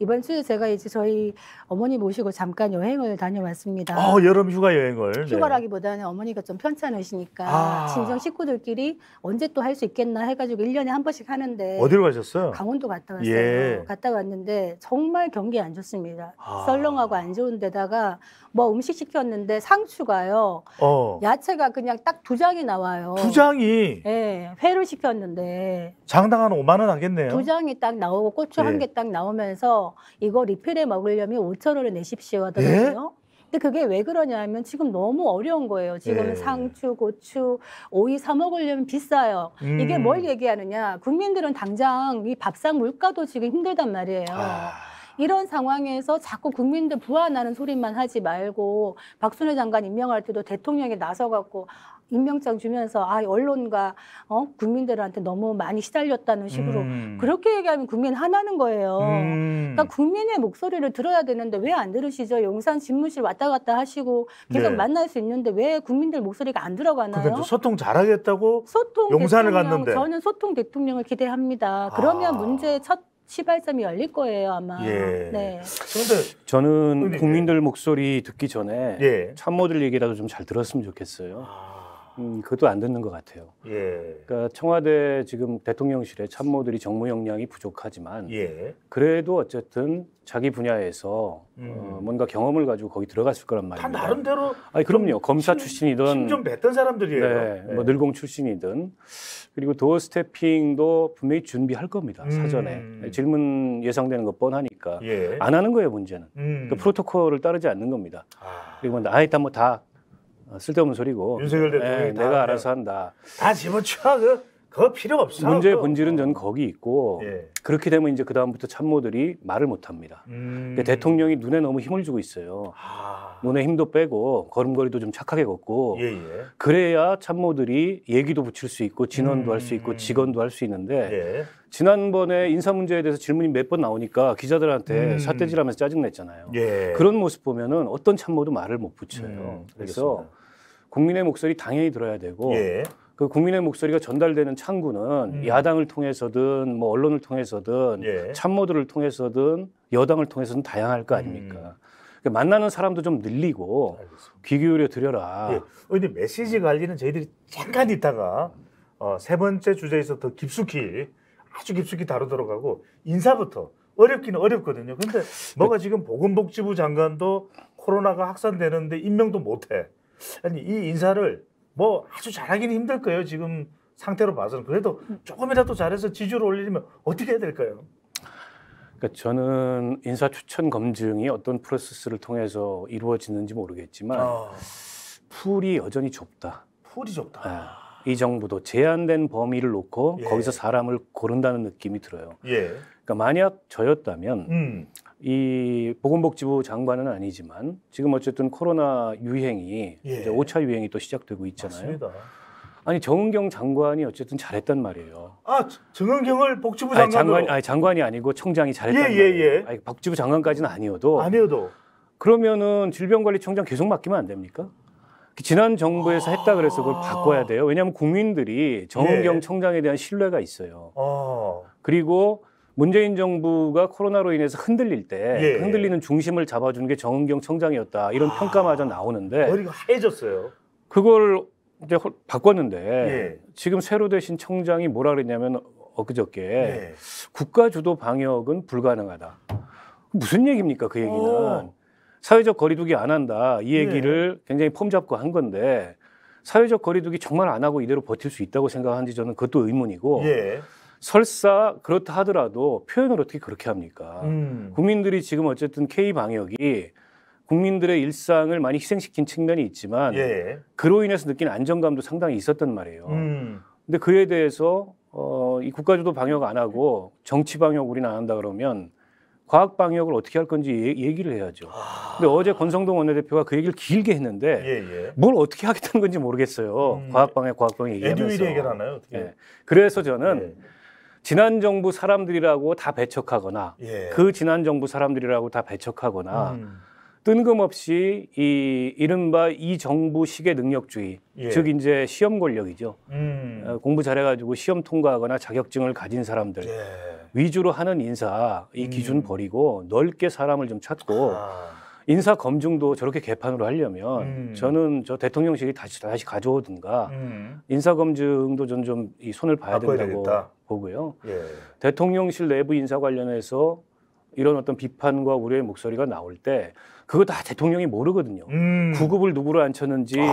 이번 주에 제가 이제 저희 어머니 모시고 잠깐 여행을 다녀왔습니다. 어, 여름 휴가 여행을. 네. 휴가라기보다는 네. 어머니가 좀 편찮으시니까 아. 친정 식구들끼리 언제 또 할 수 있겠나 해가지고 일년에한 번씩 하는데 어디로 가셨어요? 강원도 갔다 예. 왔어요. 예. 갔다 왔는데 정말 경기 안 좋습니다. 아. 썰렁하고 안 좋은 데다가 뭐 음식 시켰는데 상추가요. 어. 야채가 그냥 딱 두 장이 나와요. 두 장이. 예, 네, 회를 시켰는데. 장당 한 5만 원 하겠네요. 두 장이 딱 나오고 고추 네. 한개 예. 딱 나오면서 이거 리필해 먹으려면 5천 원을 내십시오 하더라고요. 네? 근데 그게 왜 그러냐면 지금 너무 어려운 거예요. 지금 네. 예. 상추, 고추, 오이 사 먹으려면 비싸요. 음. 이게 뭘 얘기하느냐? 국민들은 당장 이 밥상 물가도 지금 힘들단 말이에요. 아. 이런 상황에서 자꾸 국민들 부안하는 소리만 하지 말고 박순애 장관 임명할 때도 대통령이 나서갖고 임명장 주면서 아 언론과 어 국민들한테 너무 많이 시달렸다는 식으로 음. 그렇게 얘기하면 국민 하나는 거예요. 음. 그러니까 국민의 목소리를 들어야 되는데 왜 안 들으시죠? 용산 집무실 왔다 갔다 하시고 계속 네. 만날 수 있는데 왜 국민들 목소리가 안 들어가나요? 그러니까 소통 잘하겠다고 소통 용산을 대통령, 갔는데 저는 소통 대통령을 기대합니다. 아. 그러면 아. 문제의 첫 시발점이 열릴 거예요 아마. 예. 네. 그런데 저는 예. 국민들 목소리 듣기 전에 예. 참모들 얘기라도 좀 잘 들었으면 좋겠어요. 아. 음, 그것도 안 듣는 것 같아요. 예. 그러니까 청와대 지금 대통령실에 참모들이 정무 역량이 부족하지만 예. 그래도 어쨌든 자기 분야에서 음. 어, 뭔가 경험을 가지고 거기 들어갔을 거란 말이에요. 다 나름대로. 아니 그럼요. 검사 심, 출신이든 심좀 뱉던 사람들이에요. 네, 네. 뭐 예. 늘공 출신이든 그리고 도어 스태핑도 분명히 준비할 겁니다. 음. 사전에 음. 질문 예상되는 것 뻔하니까 예. 안 하는 거예요 문제는. 음. 그 프로토콜을 따르지 않는 겁니다. 아. 그리고 아예 뭐 다뭐다 어, 쓸데없는 소리고. 윤석열 대통령 예, 내가 알아서 한다. 다 집어쳐 그. 그거 필요 없어. 문제의 본질은 저는 거기 있고 예. 그렇게 되면 이제 그 다음부터 참모들이 말을 못 합니다. 음... 그러니까 대통령이 눈에 너무 힘을 주고 있어요. 아... 눈에 힘도 빼고 걸음걸이도 좀 착하게 걷고 예, 예. 그래야 참모들이 얘기도 붙일 수 있고 진원도 음... 할수 있고 직원도 할 수 있는데 예. 지난번에 인사 문제에 대해서 질문이 몇 번 나오니까 기자들한테 음... 사태질하면서 짜증냈잖아요. 예. 그런 모습 보면은 어떤 참모도 말을 못 붙여요. 음, 그래서 국민의 목소리 당연히 들어야 되고. 예. 그 국민의 목소리가 전달되는 창구는 음. 야당을 통해서든 뭐 언론을 통해서든 예. 참모들을 통해서든 여당을 통해서는 다양할 거 아닙니까? 음. 그러니까 만나는 사람도 좀 늘리고 알겠습니다. 귀 기울여 드려라. 예. 어, 근데 메시지 관리는 저희들이 잠깐 있다가 어, 세 번째 주제에서 더 깊숙이 아주 깊숙이 다루도록 하고 인사부터 어렵기는 어렵거든요. 근데 뭐가 지금 보건복지부 장관도 코로나가 확산되는데 임명도 못해. 아니 이 인사를 뭐 아주 잘하기는 힘들 거예요. 지금 상태로 봐서는 그래도 조금이라도 잘해서 지지율 을 올리려면 어떻게 해야 될까요? 그러니까 저는 인사 추천 검증이 어떤 프로세스를 통해서 이루어지는지 모르겠지만 아. 풀이 여전히 좁다. 풀이 좁다. 아. 이 정부도 제한된 범위를 놓고 예. 거기서 사람을 고른다는 느낌이 들어요. 예. 그러니까 만약 저였다면 음. 이 보건복지부 장관은 아니지만 지금 어쨌든 코로나 유행이 예. 이제 5차 유행이 또 시작되고 있잖아요. 맞습니다. 아니 정은경 장관이 어쨌든 잘했단 말이에요. 아 정은경을 복지부 장관으로. 아니, 장관 아니 장관이 아니고 청장이 잘했단 예, 예 말이에요. 예, 예. 아니, 복지부 장관까지는 아니어도. 아니어도. 그러면은 질병관리청장 계속 맡기면 안 됩니까? 지난 정부에서 아... 했다 그래서 그걸 아. 바꿔야 돼요. 왜냐하면 국민들이 정은경 예. 청장에 대한 신뢰가 있어요. 아... 그리고 문재인 정부가 코로나로 인해서 흔들릴 때 예. 흔들리는 중심을 잡아주는 게 정은경 청장이었다 이런 아, 평가마저 나오는데 머리가 하얘졌어요. 그걸 이제 바꿨는데 예. 지금 새로 되신 청장이 뭐라 그랬냐면 엊그저께 예. 국가 주도 방역은 불가능하다. 무슨 얘기입니까 그 얘기는? 오. 사회적 거리두기 안 한다 이 예. 얘기를 굉장히 폼 잡고 한 건데 사회적 거리두기 정말 안 하고 이대로 버틸 수 있다고 생각하는지 저는 그것도 의문이고 예. 설사 그렇다 하더라도 표현을 어떻게 그렇게 합니까? 음. 국민들이 지금 어쨌든 K 방역이 국민들의 일상을 많이 희생시킨 측면이 있지만 예. 그로 인해서 느낀 안정감도 상당히 있었단 말이에요. 음. 근데 그에 대해서 어, 이 국가주도 방역 안 하고 정치 방역 우리는 안 한다 그러면 과학 방역을 어떻게 할 건지 얘, 기를 해야죠. 아... 근데 어제 권성동 원내대표가 그 얘기를 길게 했는데 예, 예. 뭘 어떻게 하겠다는 건지 모르겠어요. 음... 과학 방역, 과학 방역 얘기하면서. 애듀윌 얘기를 하나요? 어떻게? 네. 그래서 저는 예. 지난 정부 사람들이라고 다 배척하거나 예. 그 지난 정부 사람들이라고 다 배척하거나 음. 뜬금없이 이 이른바 이 정부식의 능력주의 예. 즉 이제 시험 권력이죠 음. 어, 공부 잘해가지고 시험 통과하거나 자격증을 가진 사람들 예. 위주로 하는 인사 이 음. 기준 음. 버리고 넓게 사람을 좀 찾고 아. 인사 검증도 저렇게 개판으로 하려면 음. 저는 저 대통령실이 다시 다시 가져오든가 음. 인사 검증도 좀 좀 이 손을 봐야 된다고 되겠다. 보고요. 예. 대통령실 내부 인사 관련해서 이런 어떤 비판과 우려의 목소리가 나올 때 그거 다 대통령이 모르거든요. 음. 9급을 누구로 앉혔는지 아.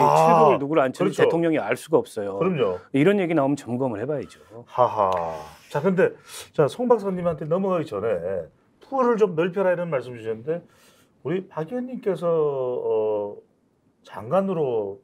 7급을 누구로 앉혔는지 그렇죠. 대통령이 알 수가 없어요. 그럼요. 이런 얘기 나오면 점검을 해봐야죠. 하하. 자, 근데 자, 송 박사님한테 넘어가기 전에 풀을 좀넓혀라 이런 말씀 주셨는데 우리 박 의원님께서 어, 장관으로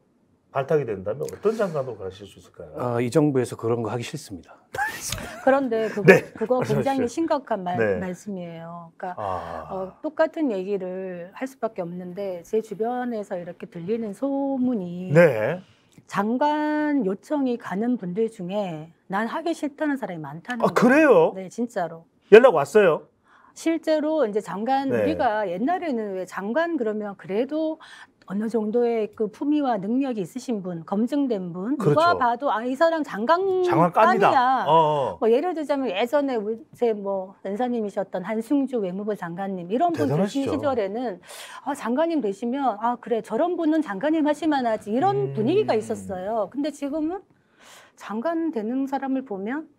발탁이 된다면 어떤 장관으로 가실 수 있을까요? 아, 이 정부에서 그런 거 하기 싫습니다. 그런데 그거, 네. 그거 굉장히 심각한 말, 네. 말씀이에요. 그러니까 아... 어, 똑같은 얘기를 할 수밖에 없는데 제 주변에서 이렇게 들리는 소문이 네. 장관 요청이 가는 분들 중에 난 하기 싫다는 사람이 많다는 아, 거예요. 그래요? 네, 진짜로. 연락 왔어요? 실제로 이제 장관 네. 우리가 옛날에는 왜 장관 그러면 그래도 어느 정도의 그 품위와 능력이 있으신 분, 검증된 분, 그렇죠. 봐도 아이 사람 장관 장관이야 어, 어. 뭐 예를 들자면 예전에 제 뭐은사님이셨던 한승주 외무부 장관님 이런 분대시죠 계신 시절에는 아, 장관님 되시면 아 그래 저런 분은 장관님 하실만하지 이런 음. 분위기가 있었어요. 근데 지금은 장관 되는 사람을 보면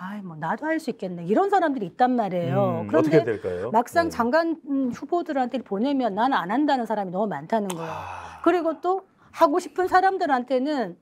아이 뭐 나도 할 수 있겠네 이런 사람들이 있단 말이에요. 음, 그런데 막상 네. 장관 음, 후보들한테 보내면 나는 안 한다는 사람이 너무 많다는 거예요. 아... 그리고 또 하고 싶은 사람들한테는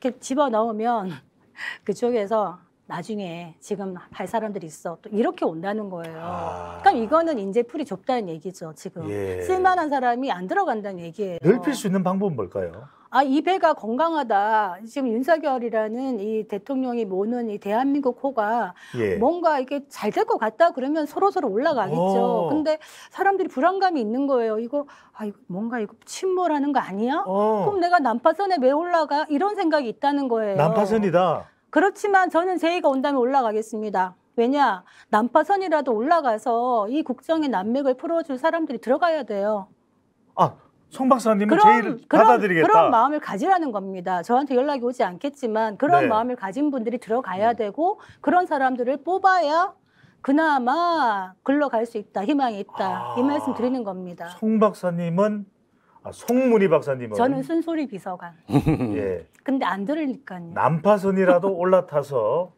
이렇게 집어 넣으면 그쪽에서 나중에 지금 할 사람들이 있어 또 이렇게 온다는 거예요. 아... 그러니까 이거는 인제 풀이 좁다는 얘기죠 지금 예... 쓸만한 사람이 안 들어간다는 얘기예요. 넓힐 수 있는 방법은 뭘까요? 아, 이 배가 건강하다. 지금 윤석열이라는 이 대통령이 모는 이 대한민국 호가 예. 뭔가 이게 잘 될 것 같다 그러면 서로서로 올라가겠죠. 오. 어. 근데 사람들이 불안감이 있는 거예요. 이거, 아, 이거 뭔가 이거 침몰하는 거 아니야? 오. 어. 그럼 내가 난파선에 왜 올라가? 이런 생각이 있다는 거예요. 난파선이다. 그렇지만 저는 제의가 온다면 올라가겠습니다. 왜냐 난파선이라도 올라가서 이 국정의 난맥을 풀어줄 사람들이 들어가야 돼요. 아송 박사님은 제의를 그런, 받아들이겠다. 그런 마음을 가지라는 겁니다. 저한테 연락이 오지 않겠지만 그런 네. 마음을 가진 분들이 들어가야 음. 되고 그런 사람들을 뽑아야 그나마 글러갈 수 있다, 희망이 있다 아, 이 말씀 드리는 겁니다. 송 박사님은 아, 송문희 박사님은 저는 순소리 비서관. 예. 근데 안 들으니까요. 난파선이라도 올라타서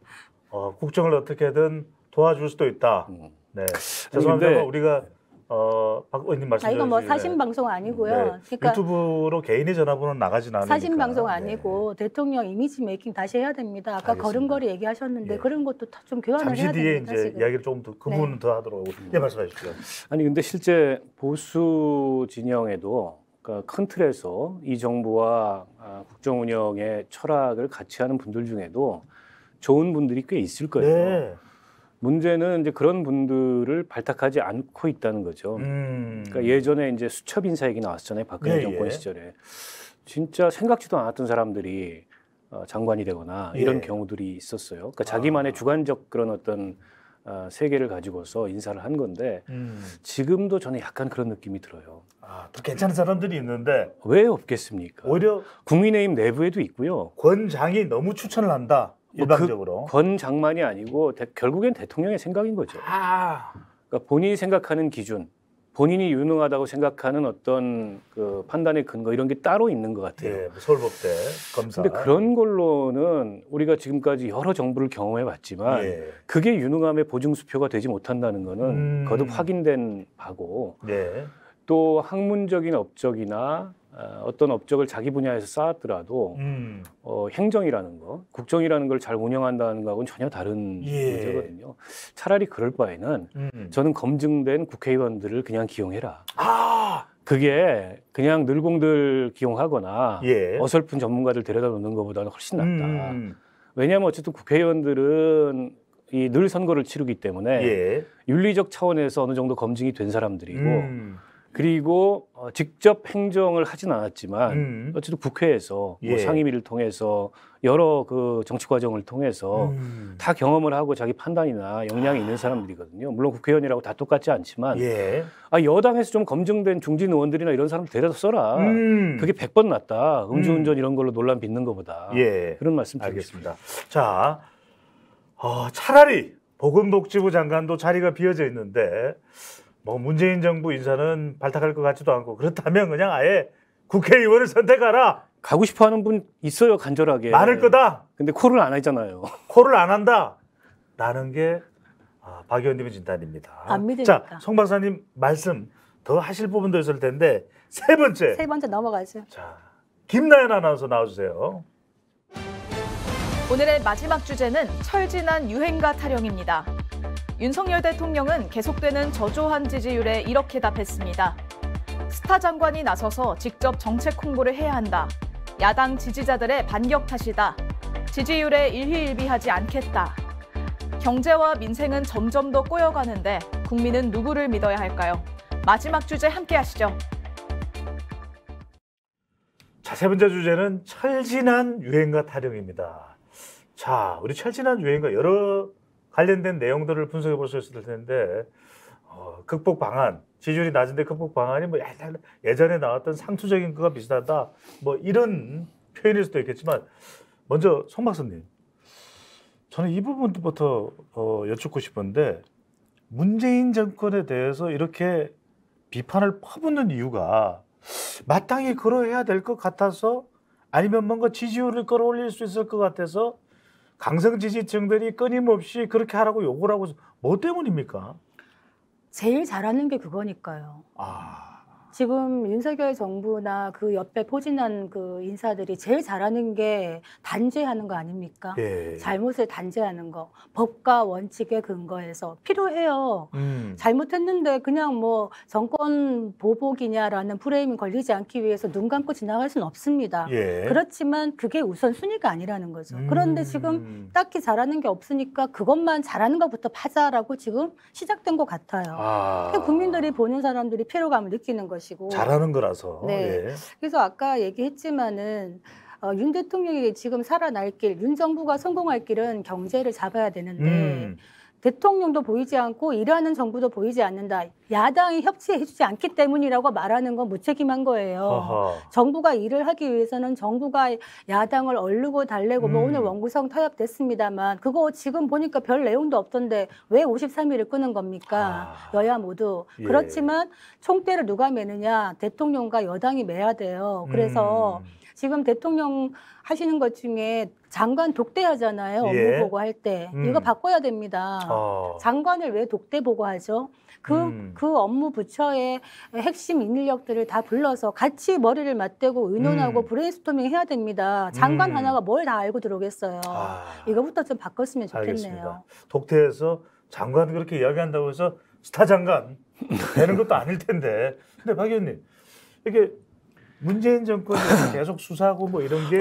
어, 국정을 어떻게든 도와줄 수도 있다. 음. 네. 죄송합니다. 뭐 우리가 어, 박 의원님 말씀. 아, 이거 뭐 사신 방송 아니고요. 네. 그러니까 유튜브로 개인의 전화번호는 나가진 않으니까. 사신 방송 아니고 네. 대통령 이미지 메이킹 다시 해야 됩니다. 아까 알겠습니다. 걸음걸이 얘기하셨는데 예. 그런 것도 좀 교환을 해야 됩니다. 잠시 뒤에 이제 지금. 이야기를 조금 더그분 네. 더 하도록 하고. 예, 말씀해 주시오 아니 근데 실제 보수 진영에도 그러니까 큰 틀에서 이 정부와 아, 국정 운영의 철학을 같이 하는 분들 중에도 좋은 분들이 꽤 있을 거예요. 네. 문제는 이제 그런 분들을 발탁하지 않고 있다는 거죠. 음. 그러니까 예전에 이제 수첩 인사 얘기 나왔잖아요. 박근혜 예, 정권 예. 시절에 진짜 생각지도 않았던 사람들이 어, 장관이 되거나 이런 예. 경우들이 있었어요. 그러니까 아. 자기만의 아. 주관적 그런 어떤 어, 세계를 가지고서 인사를 한 건데 음. 지금도 저는 약간 그런 느낌이 들어요. 아, 또 괜찮은 사람들이 있는데 왜 없겠습니까? 오히려 국민의힘 내부에도 있고요. 권장이 너무 추천을 한다. 뭐 그 일방적으로. 그권 장만이 아니고 대, 결국엔 대통령의 생각인 거죠. 아. 그러니까 본인이 생각하는 기준, 본인이 유능하다고 생각하는 어떤 그 판단의 근거 이런 게 따로 있는 것 같아요. 예, 뭐 서울법대 검사. 근데 그런 걸로는 우리가 지금까지 여러 정부를 경험해 봤지만 예. 그게 유능함의 보증 수표가 되지 못한다는 거는 음... 거듭 확인된 바고. 예. 또 학문적인 업적이나 아, 어떤 업적을 자기 분야에서 쌓았더라도 음. 어, 행정이라는 거, 국정이라는 걸 잘 운영한다는 거하고는 전혀 다른 예. 문제거든요. 차라리 그럴 바에는 음. 저는 검증된 국회의원들을 그냥 기용해라. 아! 그게 그냥 늘공들 기용하거나 예. 어설픈 전문가들 데려다 놓는 것보다는 훨씬 낫다. 음. 왜냐하면 어쨌든 국회의원들은 이 늘 선거를 치르기 때문에 예. 윤리적 차원에서 어느 정도 검증이 된 사람들이고 음. 그리고 어, 직접 행정을 하진 않았지만 음. 어쨌든 국회에서 뭐 예. 뭐 상임위를 통해서 여러 그 정치 과정을 통해서 음. 다 경험을 하고 자기 판단이나 역량이 아. 있는 사람들이거든요. 물론 국회의원이라고 다 똑같지 않지만 예. 아 여당에서 좀 검증된 중진 의원들이나 이런 사람들 데려다 써라. 음. 그게 백 번 낫다. 음주운전 음. 이런 걸로 논란 빚는 것보다. 예. 그런 말씀 드리겠습니다 자, 어, 차라리 보건복지부 장관도 자리가 비어져 있는데 뭐 문재인 정부 인사는 발탁할 것 같지도 않고 그렇다면 그냥 아예 국회의원을 선택하라. 가고 싶어 하는 분 있어요, 간절하게. 많을 거다. 근데 콜을 안 하잖아요. 콜을 안 한다. 라는 게 아, 박 의원님의 진단입니다. 안 믿으니까. 자, 송 박사님 말씀 더 하실 부분도 있을 텐데 세 번째. 세 번째 넘어가죠. 자, 김나연 아나운서 나와주세요. 오늘의 마지막 주제는 철진한 유행가 타령입니다. 윤석열 대통령은 계속되는 저조한 지지율에 이렇게 답했습니다. 스타 장관이 나서서 직접 정책 홍보를 해야 한다. 야당 지지자들의 반격 탓이다. 지지율에 일희일비하지 않겠다. 경제와 민생은 점점 더 꼬여가는데 국민은 누구를 믿어야 할까요? 마지막 주제 함께 하시죠. 자, 세 번째 주제는 철진한 유행가 타령입니다. 자, 우리 철진한 유행가 여러 관련된 내용들을 분석해 볼 수 있을 텐데 어, 극복 방안 지지율이 낮은데 극복 방안이 뭐 예전에 나왔던 상투적인 거가 비슷하다 뭐 이런 표현일 수도 있겠지만 먼저 송 박사님 저는 이 부분부터 어, 여쭙고 싶은데 문재인 정권에 대해서 이렇게 비판을 퍼붓는 이유가 마땅히 그러해야 될 것 같아서 아니면 뭔가 지지율을 끌어올릴 수 있을 것 같아서 강성 지지층들이 끊임없이 그렇게 하라고 요구를 하고 뭐 때문입니까? 제일 잘하는 게 그거니까요. 아. 지금 윤석열 정부나 그 옆에 포진한 그 인사들이 제일 잘하는 게 단죄하는 거 아닙니까? 예. 잘못을 단죄하는 거. 법과 원칙에 근거해서 필요해요. 음. 잘못했는데 그냥 뭐 정권 보복이냐라는 프레임이 걸리지 않기 위해서 눈 감고 지나갈 순 없습니다. 예. 그렇지만 그게 우선순위가 아니라는 거죠. 음. 그런데 지금 음. 딱히 잘하는 게 없으니까 그것만 잘하는 것부터 파자라고 지금 시작된 것 같아요. 아. 국민들이 보는 사람들이 피로감을 느끼는 거죠. 것이고 잘하는 거라서. 네. 예. 그래서 아까 얘기했지만은 어, 윤 대통령이 지금 살아날 길, 윤 정부가 성공할 길은 경제를 잡아야 되는데 음. 대통령도 보이지 않고 일하는 정부도 보이지 않는다. 야당이 협치해주지 않기 때문이라고 말하는 건 무책임한 거예요. 어허. 정부가 일을 하기 위해서는 정부가 야당을 얼르고 달래고 뭐 음. 뭐 오늘 원구성 타협됐습니다만 그거 지금 보니까 별 내용도 없던데 왜 53일을 끄는 겁니까? 아. 여야 모두. 예. 그렇지만 총대를 누가 매느냐 대통령과 여당이 매야 돼요. 그래서 음. 지금 대통령 하시는 것 중에 장관 독대하잖아요. 업무 예. 보고할 때. 음. 이거 바꿔야 됩니다. 어. 장관을 왜 독대 보고하죠? 그, 음. 그 업무 부처의 핵심 인력들을 다 불러서 같이 머리를 맞대고 의논하고 음. 브레인스토밍 해야 됩니다. 장관 음. 하나가 뭘 다 알고 들어오겠어요. 아. 이거부터 좀 바꿨으면 좋겠네요. 알겠습니다. 독대해서 장관 그렇게 이야기한다고 해서 스타 장관 되는 것도 아닐 텐데. 근데 박 의원님, 이게 문재인 정권이 계속 수사하고 뭐 이런 게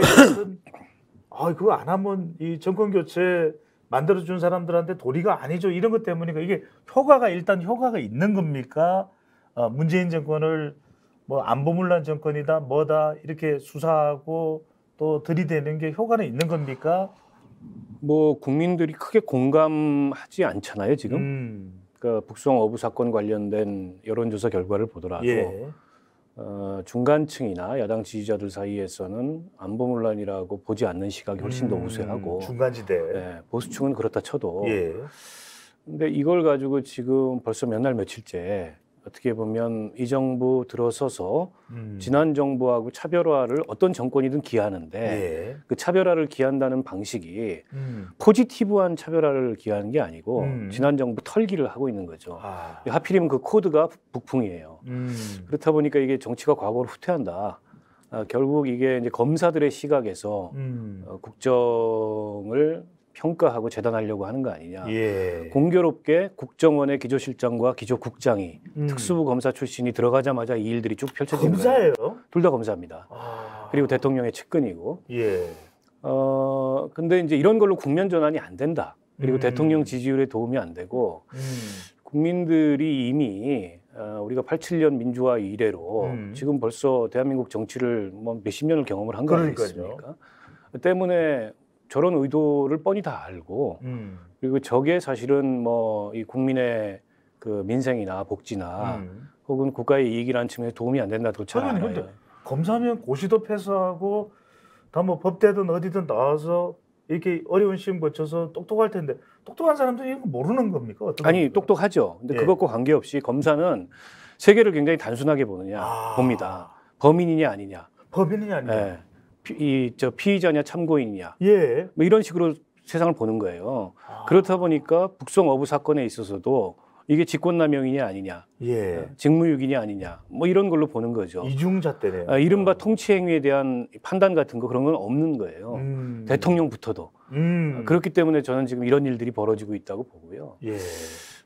아, 그거 안 하면 이 정권 교체 만들어준 사람들한테 도리가 아니죠. 이런 것 때문이니까 이게 효과가 일단 효과가 있는 겁니까? 어, 문재인 정권을 뭐 안보물란 정권이다 뭐다 이렇게 수사하고 또 들이대는 게 효과는 있는 겁니까? 뭐 국민들이 크게 공감하지 않잖아요 지금. 음. 그러니까 북송 어부 사건 관련된 여론조사 결과를 보더라도 예. 어, 중간층이나 야당 지지자들 사이에서는 안보 문란이라고 보지 않는 시각이 훨씬 더 음, 우세하고 음, 중간지대 네, 보수층은 그렇다 쳐도 예. 근데 이걸 가지고 지금 벌써 몇 날 며칠째 어떻게 보면 이 정부 들어서서 음. 지난 정부하고 차별화를 어떤 정권이든 기하는데 예. 그 차별화를 기한다는 방식이 음. 포지티브한 차별화를 기하는 게 아니고 음. 지난 정부 털기를 하고 있는 거죠. 아. 하필이면 그 코드가 북풍이에요. 음. 그렇다 보니까 이게 정치가 과거를 후퇴한다. 아, 결국 이게 이제 검사들의 시각에서 음. 어, 국정을 평가하고 재단하려고 하는 거 아니냐. 예. 공교롭게 국정원의 기조실장과 기조국장이 음. 특수부 검사 출신이 들어가자마자 이 일들이 쭉 펼쳐진 검사예요? 둘 다 검사입니다. 아. 그리고 대통령의 측근이고. 예. 어 근데 이제 이런 걸로 국면 전환이 안 된다. 그리고 음. 대통령 지지율에 도움이 안 되고 음. 국민들이 이미 어, 우리가 87년 민주화 이래로 음. 지금 벌써 대한민국 정치를 뭐 몇십 년을 경험을 한거 아니겠습니까? 때문에 저런 의도를 뻔히 다 알고 음. 그리고 저게 사실은 뭐 이 국민의 그 민생이나 복지나 음. 혹은 국가의 이익이라는 측면에 도움이 안 된다는 걸잘 알아요. 검사면 고시도 패스하고 다 뭐 법대든 어디든 나와서 이렇게 어려운 시험 거쳐서 똑똑할 텐데 똑똑한 사람들이 이거 모르는 겁니까? 아니 겁니까? 똑똑하죠. 근데 예. 그것과 관계없이 검사는 세계를 굉장히 단순하게 보느냐 아... 봅니다. 범인이냐 아니냐. 범인이냐 아니냐. 예. 이저 피의자냐 참고인이냐 예. 뭐 이런 식으로 세상을 보는 거예요. 아. 그렇다 보니까 북송 어부 사건에 있어서도 이게 직권남용이냐 아니냐, 예. 어, 직무유기냐 아니냐, 뭐 이런 걸로 보는 거죠. 이중자 때네요. 아, 이른바 통치행위에 대한 판단 같은 거 그런 건 없는 거예요. 음. 대통령부터도 음. 아, 그렇기 때문에 저는 지금 이런 일들이 벌어지고 있다고 보고요. 예.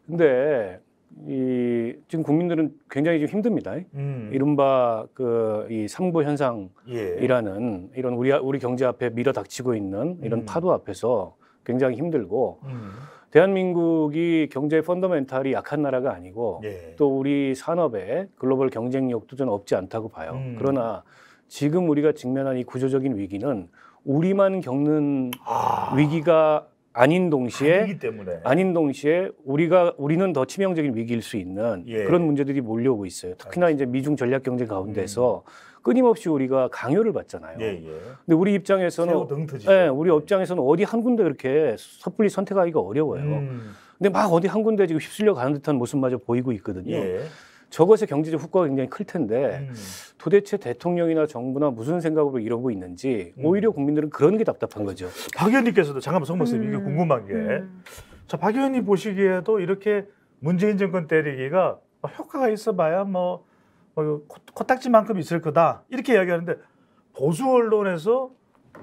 근데 이 지금 국민들은 굉장히 좀 힘듭니다. 음. 이른바 그이삼보 예. 현상이라는 예. 이런 우리 우리 경제 앞에 밀어닥치고 있는 이런 음. 파도 앞에서 굉장히 힘들고 음. 대한민국이 경제 펀더멘탈이 약한 나라가 아니고 예. 또 우리 산업의 글로벌 경쟁력도 좀 없지 않다고 봐요. 음. 그러나 지금 우리가 직면한 이 구조적인 위기는 우리만 겪는 아. 위기가 아닌 동시에 아닌 동시에 우리가 우리는 더 치명적인 위기일 수 있는 예. 그런 문제들이 몰려오고 있어요. 특히나 이제 미중 전략 경쟁 가운데서 음. 끊임없이 우리가 강요를 받잖아요. 예, 예. 근데 우리 입장에서는 예, 우리 입장에서는 어디 한 군데 그렇게 섣불리 선택하기가 어려워요. 음. 근데 막 어디 한 군데 지금 휩쓸려 가는 듯한 모습마저 보이고 있거든요. 예. 저것의 경제적 효과가 굉장히 클 텐데 음. 도대체 대통령이나 정부나 무슨 생각으로 이러고 있는지 음. 오히려 국민들은 그런 게 답답한 거죠. 박 의원님께서도 잠깐만 성모님 음. 이게 궁금한 게. 음. 자, 박 의원님 보시기에도 이렇게 문재인 정권 때리기가 뭐 효과가 있어봐야 뭐, 뭐 코딱지만큼 있을 거다 이렇게 이야기하는데 보수 언론에서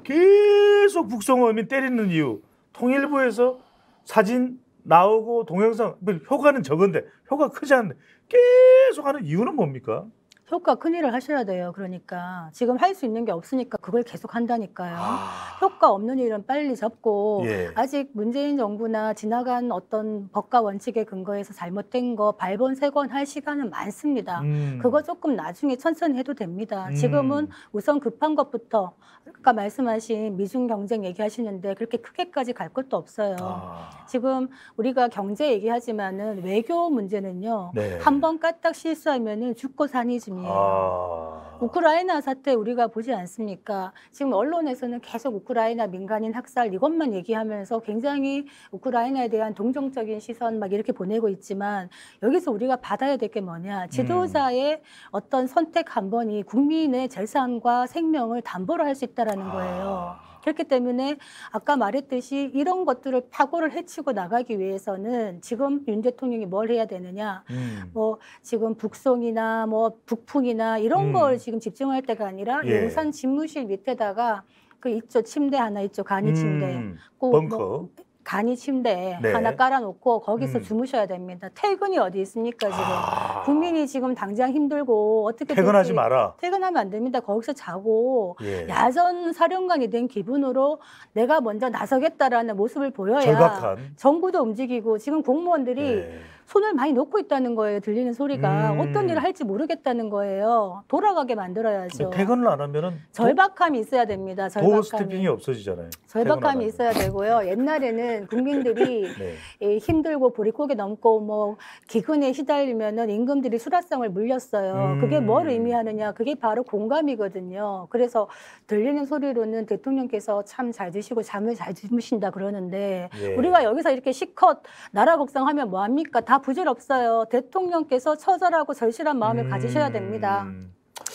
계속 북성어민 때리는 이유 통일부에서 사진 나오고 동영상 뭐, 효과는 적은데 효과 크지 않은데 계속 하는 이유는 뭡니까? 효과 큰일을 하셔야 돼요. 그러니까 지금 할 수 있는 게 없으니까 그걸 계속 한다니까요. 아... 효과 없는 일은 빨리 접고 예. 아직 문재인 정부나 지나간 어떤 법과 원칙에 근거해서 잘못된 거 발본 세권할 시간은 많습니다. 음... 그거 조금 나중에 천천히 해도 됩니다. 음. 지금은 우선 급한 것부터 아까 말씀하신 미중 경쟁 얘기하시는데 그렇게 크게까지 갈 것도 없어요. 아... 지금 우리가 경제 얘기하지만은 외교 문제는요. 네. 한번 까딱 실수하면은 죽고 사니 집니 아니에요. 아... 우크라이나 사태 우리가 보지 않습니까? 지금 언론에서는 계속 우크라이나 민간인 학살 이것만 얘기하면서 굉장히 우크라이나에 대한 동정적인 시선 막 이렇게 보내고 있지만 여기서 우리가 받아야 될 게 뭐냐? 지도자의 음... 어떤 선택 한 번이 국민의 재산과 생명을 담보로 할 수 있다라는 아. 거예요. 아... 그렇기 때문에 아까 말했듯이 이런 것들을 파고를 해치고 나가기 위해서는 지금 윤 대통령이 뭘 해야 되느냐. 음. 뭐 지금 북송이나 뭐 북풍이나 이런 음. 걸 지금 집중할 때가 아니라 예. 용산 집무실 밑에다가 그 있죠 침대 하나 있죠 간이 음. 침대 음, 꼭 벙커 뭐, 간이 침대 네. 하나 깔아놓고 거기서 음. 주무셔야 됩니다. 퇴근이 어디 있습니까 지금? 아... 국민이 지금 당장 힘들고 어떻게 퇴근하지 마라. 퇴근하면 안 됩니다. 거기서 자고 예. 야전 사령관이 된 기분으로 내가 먼저 나서겠다라는 모습을 보여야 절박한. 정부도 움직이고 지금 공무원들이 예. 손을 많이 놓고 있다는 거예요. 들리는 소리가 음. 어떤 일을 할지 모르겠다는 거예요. 돌아가게 만들어야죠. 퇴근을 안 하면은 뭐 절박함이 있어야 됩니다. 도어 스태핑이 없어지잖아요. 절박함이 있어야 되고요. 옛날에는 국민들이 네. 힘들고 보릿고개 넘고 뭐 기근에 시달리면은 임금들이 수라성을 물렸어요. 음. 그게 뭘 음. 의미하느냐? 그게 바로 공감이거든요. 그래서 들리는 소리로는 대통령께서 참 잘 드시고 잠을 잘 주무신다 그러는데 예. 우리가 여기서 이렇게 시컷 나라 걱정하면 뭐 합니까? 다 부질없어요. 대통령께서 처절하고 절실한 마음을 음... 가지셔야 됩니다.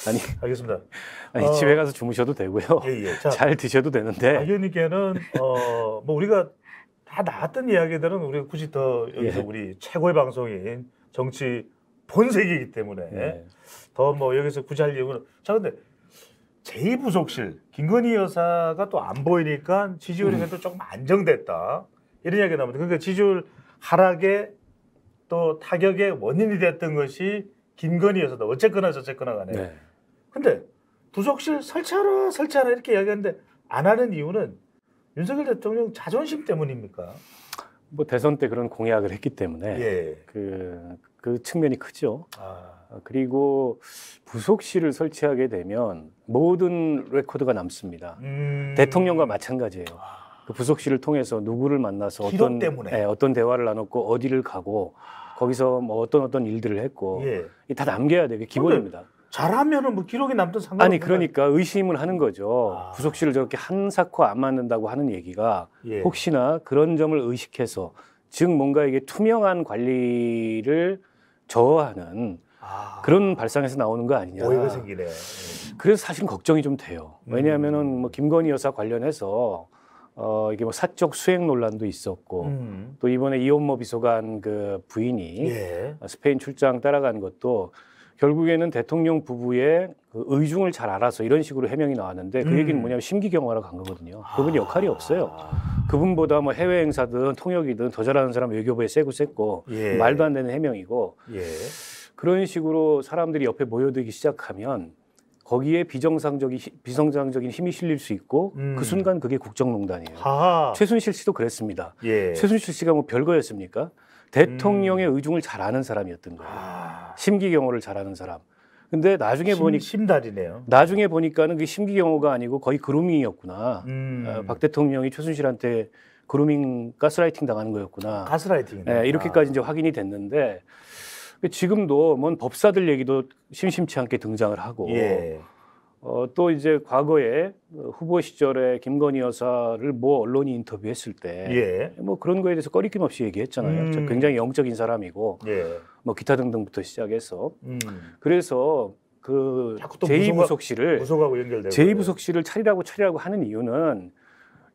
아니 알겠습니다. 아니, 어... 집에 가서 주무셔도 되고요. 예, 예. 자, 잘 드셔도 되는데 의원님께는 어, 뭐 우리가 다 나왔던 이야기들은 우리가 굳이 더 여기서 예. 우리 최고의 방송인 정치 본색이기 때문에 예. 더뭐 여기서 굳이 할 이유는 자 근데 제2부속실 김건희 여사가 또 안 보이니까 지지율이 음. 그 조금 안정됐다 이런 이야기 나옵니다. 그러니까 지지율 하락에 또 타격의 원인이 됐던 것이 김건희 였사다 어쨌거나 저쨌거나 간에. 네. 근데 부속실 설치하라 설치하라 이렇게 이야기하는데 안 하는 이유는 윤석열 대통령 자존심 때문입니까? 뭐 대선 때 그런 공약을 했기 때문에 예. 그, 그 측면이 크죠. 아. 어, 그리고 부속실을 설치하게 되면 모든 레코드가 남습니다. 음. 대통령과 마찬가지예요. 아. 그 부속실을 통해서 누구를 만나서 어떤 때문에. 네, 어떤 대화를 나눴고 어디를 가고 거기서 뭐 어떤 어떤 일들을 했고 예. 다 남겨야 되게 기본입니다. 잘하면은 뭐 기록이 남든 상관 아니 그러니까 의심을 하는 거죠. 아. 구속실을 저렇게 한사코 안 맞는다고 하는 얘기가 예. 혹시나 그런 점을 의식해서 즉 뭔가 이게 투명한 관리를 저하는 아. 그런 발상에서 나오는 거 아니냐. 오해가 생기네. 예. 그래서 사실 걱정이 좀 돼요. 왜냐하면은 음. 뭐 김건희 여사 관련해서 어, 이게 뭐 사적 수행 논란도 있었고 음. 또 이번에 이혼모 비서관 그 부인이 예. 스페인 출장 따라간 것도 결국에는 대통령 부부의 그 의중을 잘 알아서 이런 식으로 해명이 나왔는데 그 음. 얘기는 뭐냐면 심기경화로 간 거거든요. 아. 그분이 역할이 없어요. 그분보다 뭐 해외 행사든 통역이든 더 잘하는 사람 외교부에 세고 쎘고 예. 말도 안 되는 해명이고 예. 그런 식으로 사람들이 옆에 모여들기 시작하면 거기에 비정상적인 비정상적인 힘이 실릴 수 있고 그 음. 그 순간 그게 국정농단이에요. 하하. 최순실 씨도 그랬습니다. 예. 최순실 씨가 뭐 별거였습니까? 대통령의 음. 의중을 잘 아는 사람이었던 거예요. 아. 심기경호를 잘 아는 사람. 근데 나중에 보니 심달이네요. 나중에 보니까는 그 심기경호가 아니고 거의 그루밍이었구나. 음. 어, 박 대통령이 최순실한테 그루밍 가스라이팅 당하는 거였구나. 가스라이팅. 네, 예, 이렇게까지 아. 이제 확인이 됐는데 지금도 뭔 법사들 얘기도 심심치 않게 등장을 하고 예. 어, 또 이제 과거에 후보 시절에 김건희 여사를 뭐 언론이 인터뷰했을 때, 예. 뭐 그런 거에 대해서 꺼리낌 없이 얘기했잖아요. 음. 굉장히 영적인 사람이고, 예. 뭐 기타 등등부터 시작해서. 음. 그래서 그제이부속실을제이부속실을 차리라고 차리라고 하는 이유는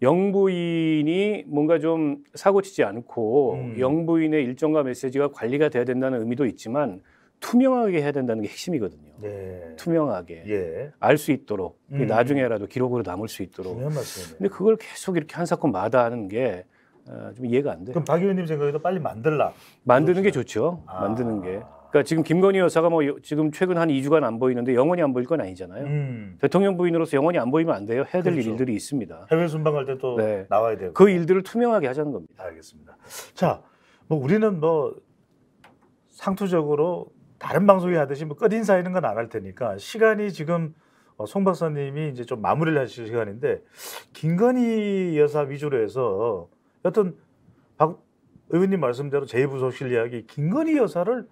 영부인이 뭔가 좀 사고치지 않고 음. 영부인의 일정과 메시지가 관리가 돼야 된다는 의미도 있지만 투명하게 해야 된다는 게 핵심이거든요. 네. 투명하게 예. 알 수 있도록 그 음. 나중에라도 기록으로 남을 수 있도록. 중요한 말씀이네요. 근데 그걸 계속 이렇게 한 사건마다 하는 게좀 어, 이해가 안 돼. 그럼 박 의원님 생각에도 빨리 만들라. 만드는 게 그렇죠. 좋죠. 아. 만드는 게. 그러니까 지금 김건희 여사가 뭐 지금 최근 한 2주간 안 보이는데 영원히 안 보일 건 아니잖아요. 음. 대통령 부인으로서 영원히 안 보이면 안 돼요. 해야 될 그렇죠. 일들이 있습니다. 해외 순방 갈때또 네. 나와야 돼요. 그 일들을 투명하게 하자는 겁니다. 알겠습니다. 자, 뭐 우리는 뭐 상투적으로 다른 방송이 하듯이 뭐 끝인사 이런 건안 할 테니까 시간이 지금 어, 송 박사님이 이제 좀 마무리를 하실 시간인데 김건희 여사 위주로 해서 여튼 박 의원님 말씀대로 제2부속실 이야기 김건희 여사를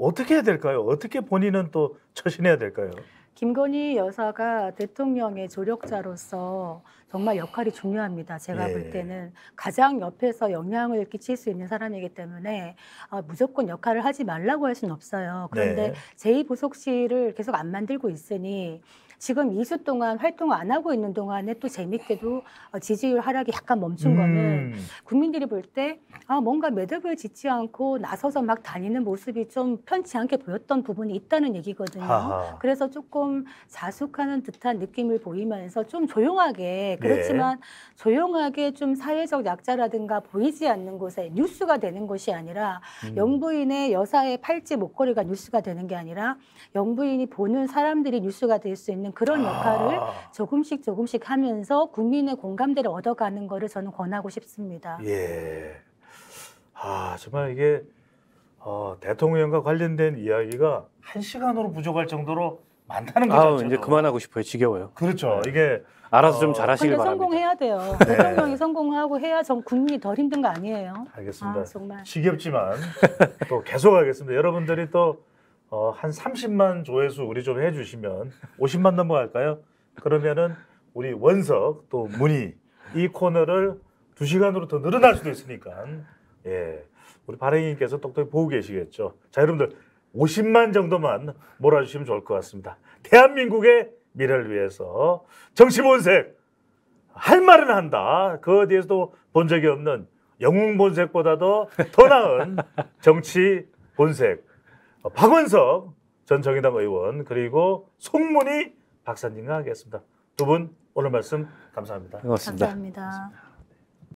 어떻게 해야 될까요? 어떻게 본인은 또 처신해야 될까요? 김건희 여사가 대통령의 조력자로서 정말 역할이 중요합니다. 제가 예. 볼 때는 가장 옆에서 영향을 끼칠 수 있는 사람이기 때문에 아, 무조건 역할을 하지 말라고 할 수는 없어요. 그런데 네. 제2부속실을 계속 안 만들고 있으니 지금 2주 동안 활동 안 하고 있는 동안에 또 재밌게도 어, 지지율 하락이 약간 멈춘 음. 거는 국민들이 볼 때 아, 뭔가 매듭을 짓지 않고 나서서 막 다니는 모습이 좀 편치 않게 보였던 부분이 있다는 얘기거든요. 하하. 그래서 조금 자숙하는 듯한 느낌을 보이면서 좀 조용하게 그렇지만 네. 조용하게 좀 사회적 약자라든가 보이지 않는 곳에 뉴스가 되는 것이 아니라 음. 영부인의 여사의 팔찌 목걸이가 뉴스가 되는 게 아니라 영부인이 보는 사람들이 뉴스가 될 수 있는 있는 그런 역할을 아. 조금씩 조금씩 하면서 국민의 공감대를 얻어가는 거를 저는 권하고 싶습니다. 예. 아, 정말 이게 어, 대통령과 관련된 이야기가 한 시간으로 부족할 정도로 많다는 거죠. 아, 이제 그만하고 싶어요. 지겨워요. 그렇죠. 네. 이게 알아서 좀 어, 잘하시길 바랍니다. 성공해야 돼요. 네. 대통령이 성공하고 해야 전 국민이 덜 힘든 거 아니에요. 알겠습니다. 아, 정말 지겹지만 또 계속하겠습니다. 여러분들이 또 어, 한 30만 조회수 우리 좀 해주시면 50만 넘어갈까요? 그러면은 우리 원석 또 문희 이 코너를 두 시간으로 더 늘어날 수도 있으니까 예 우리 발행인께서 똑똑히 보고 계시겠죠. 자 여러분들 50만 정도만 몰아주시면 좋을 것 같습니다. 대한민국의 미래를 위해서 정치본색 할 말은 한다. 그 어디에서도 본 적이 없는 영웅본색보다도 더 나은 정치 본색 어, 박원석 전 정의당 의원 그리고 송문희 박사님과 하겠습니다. 두 분 오늘 말씀 감사합니다. 고맙습니다. 감사합니다. 고맙습니다.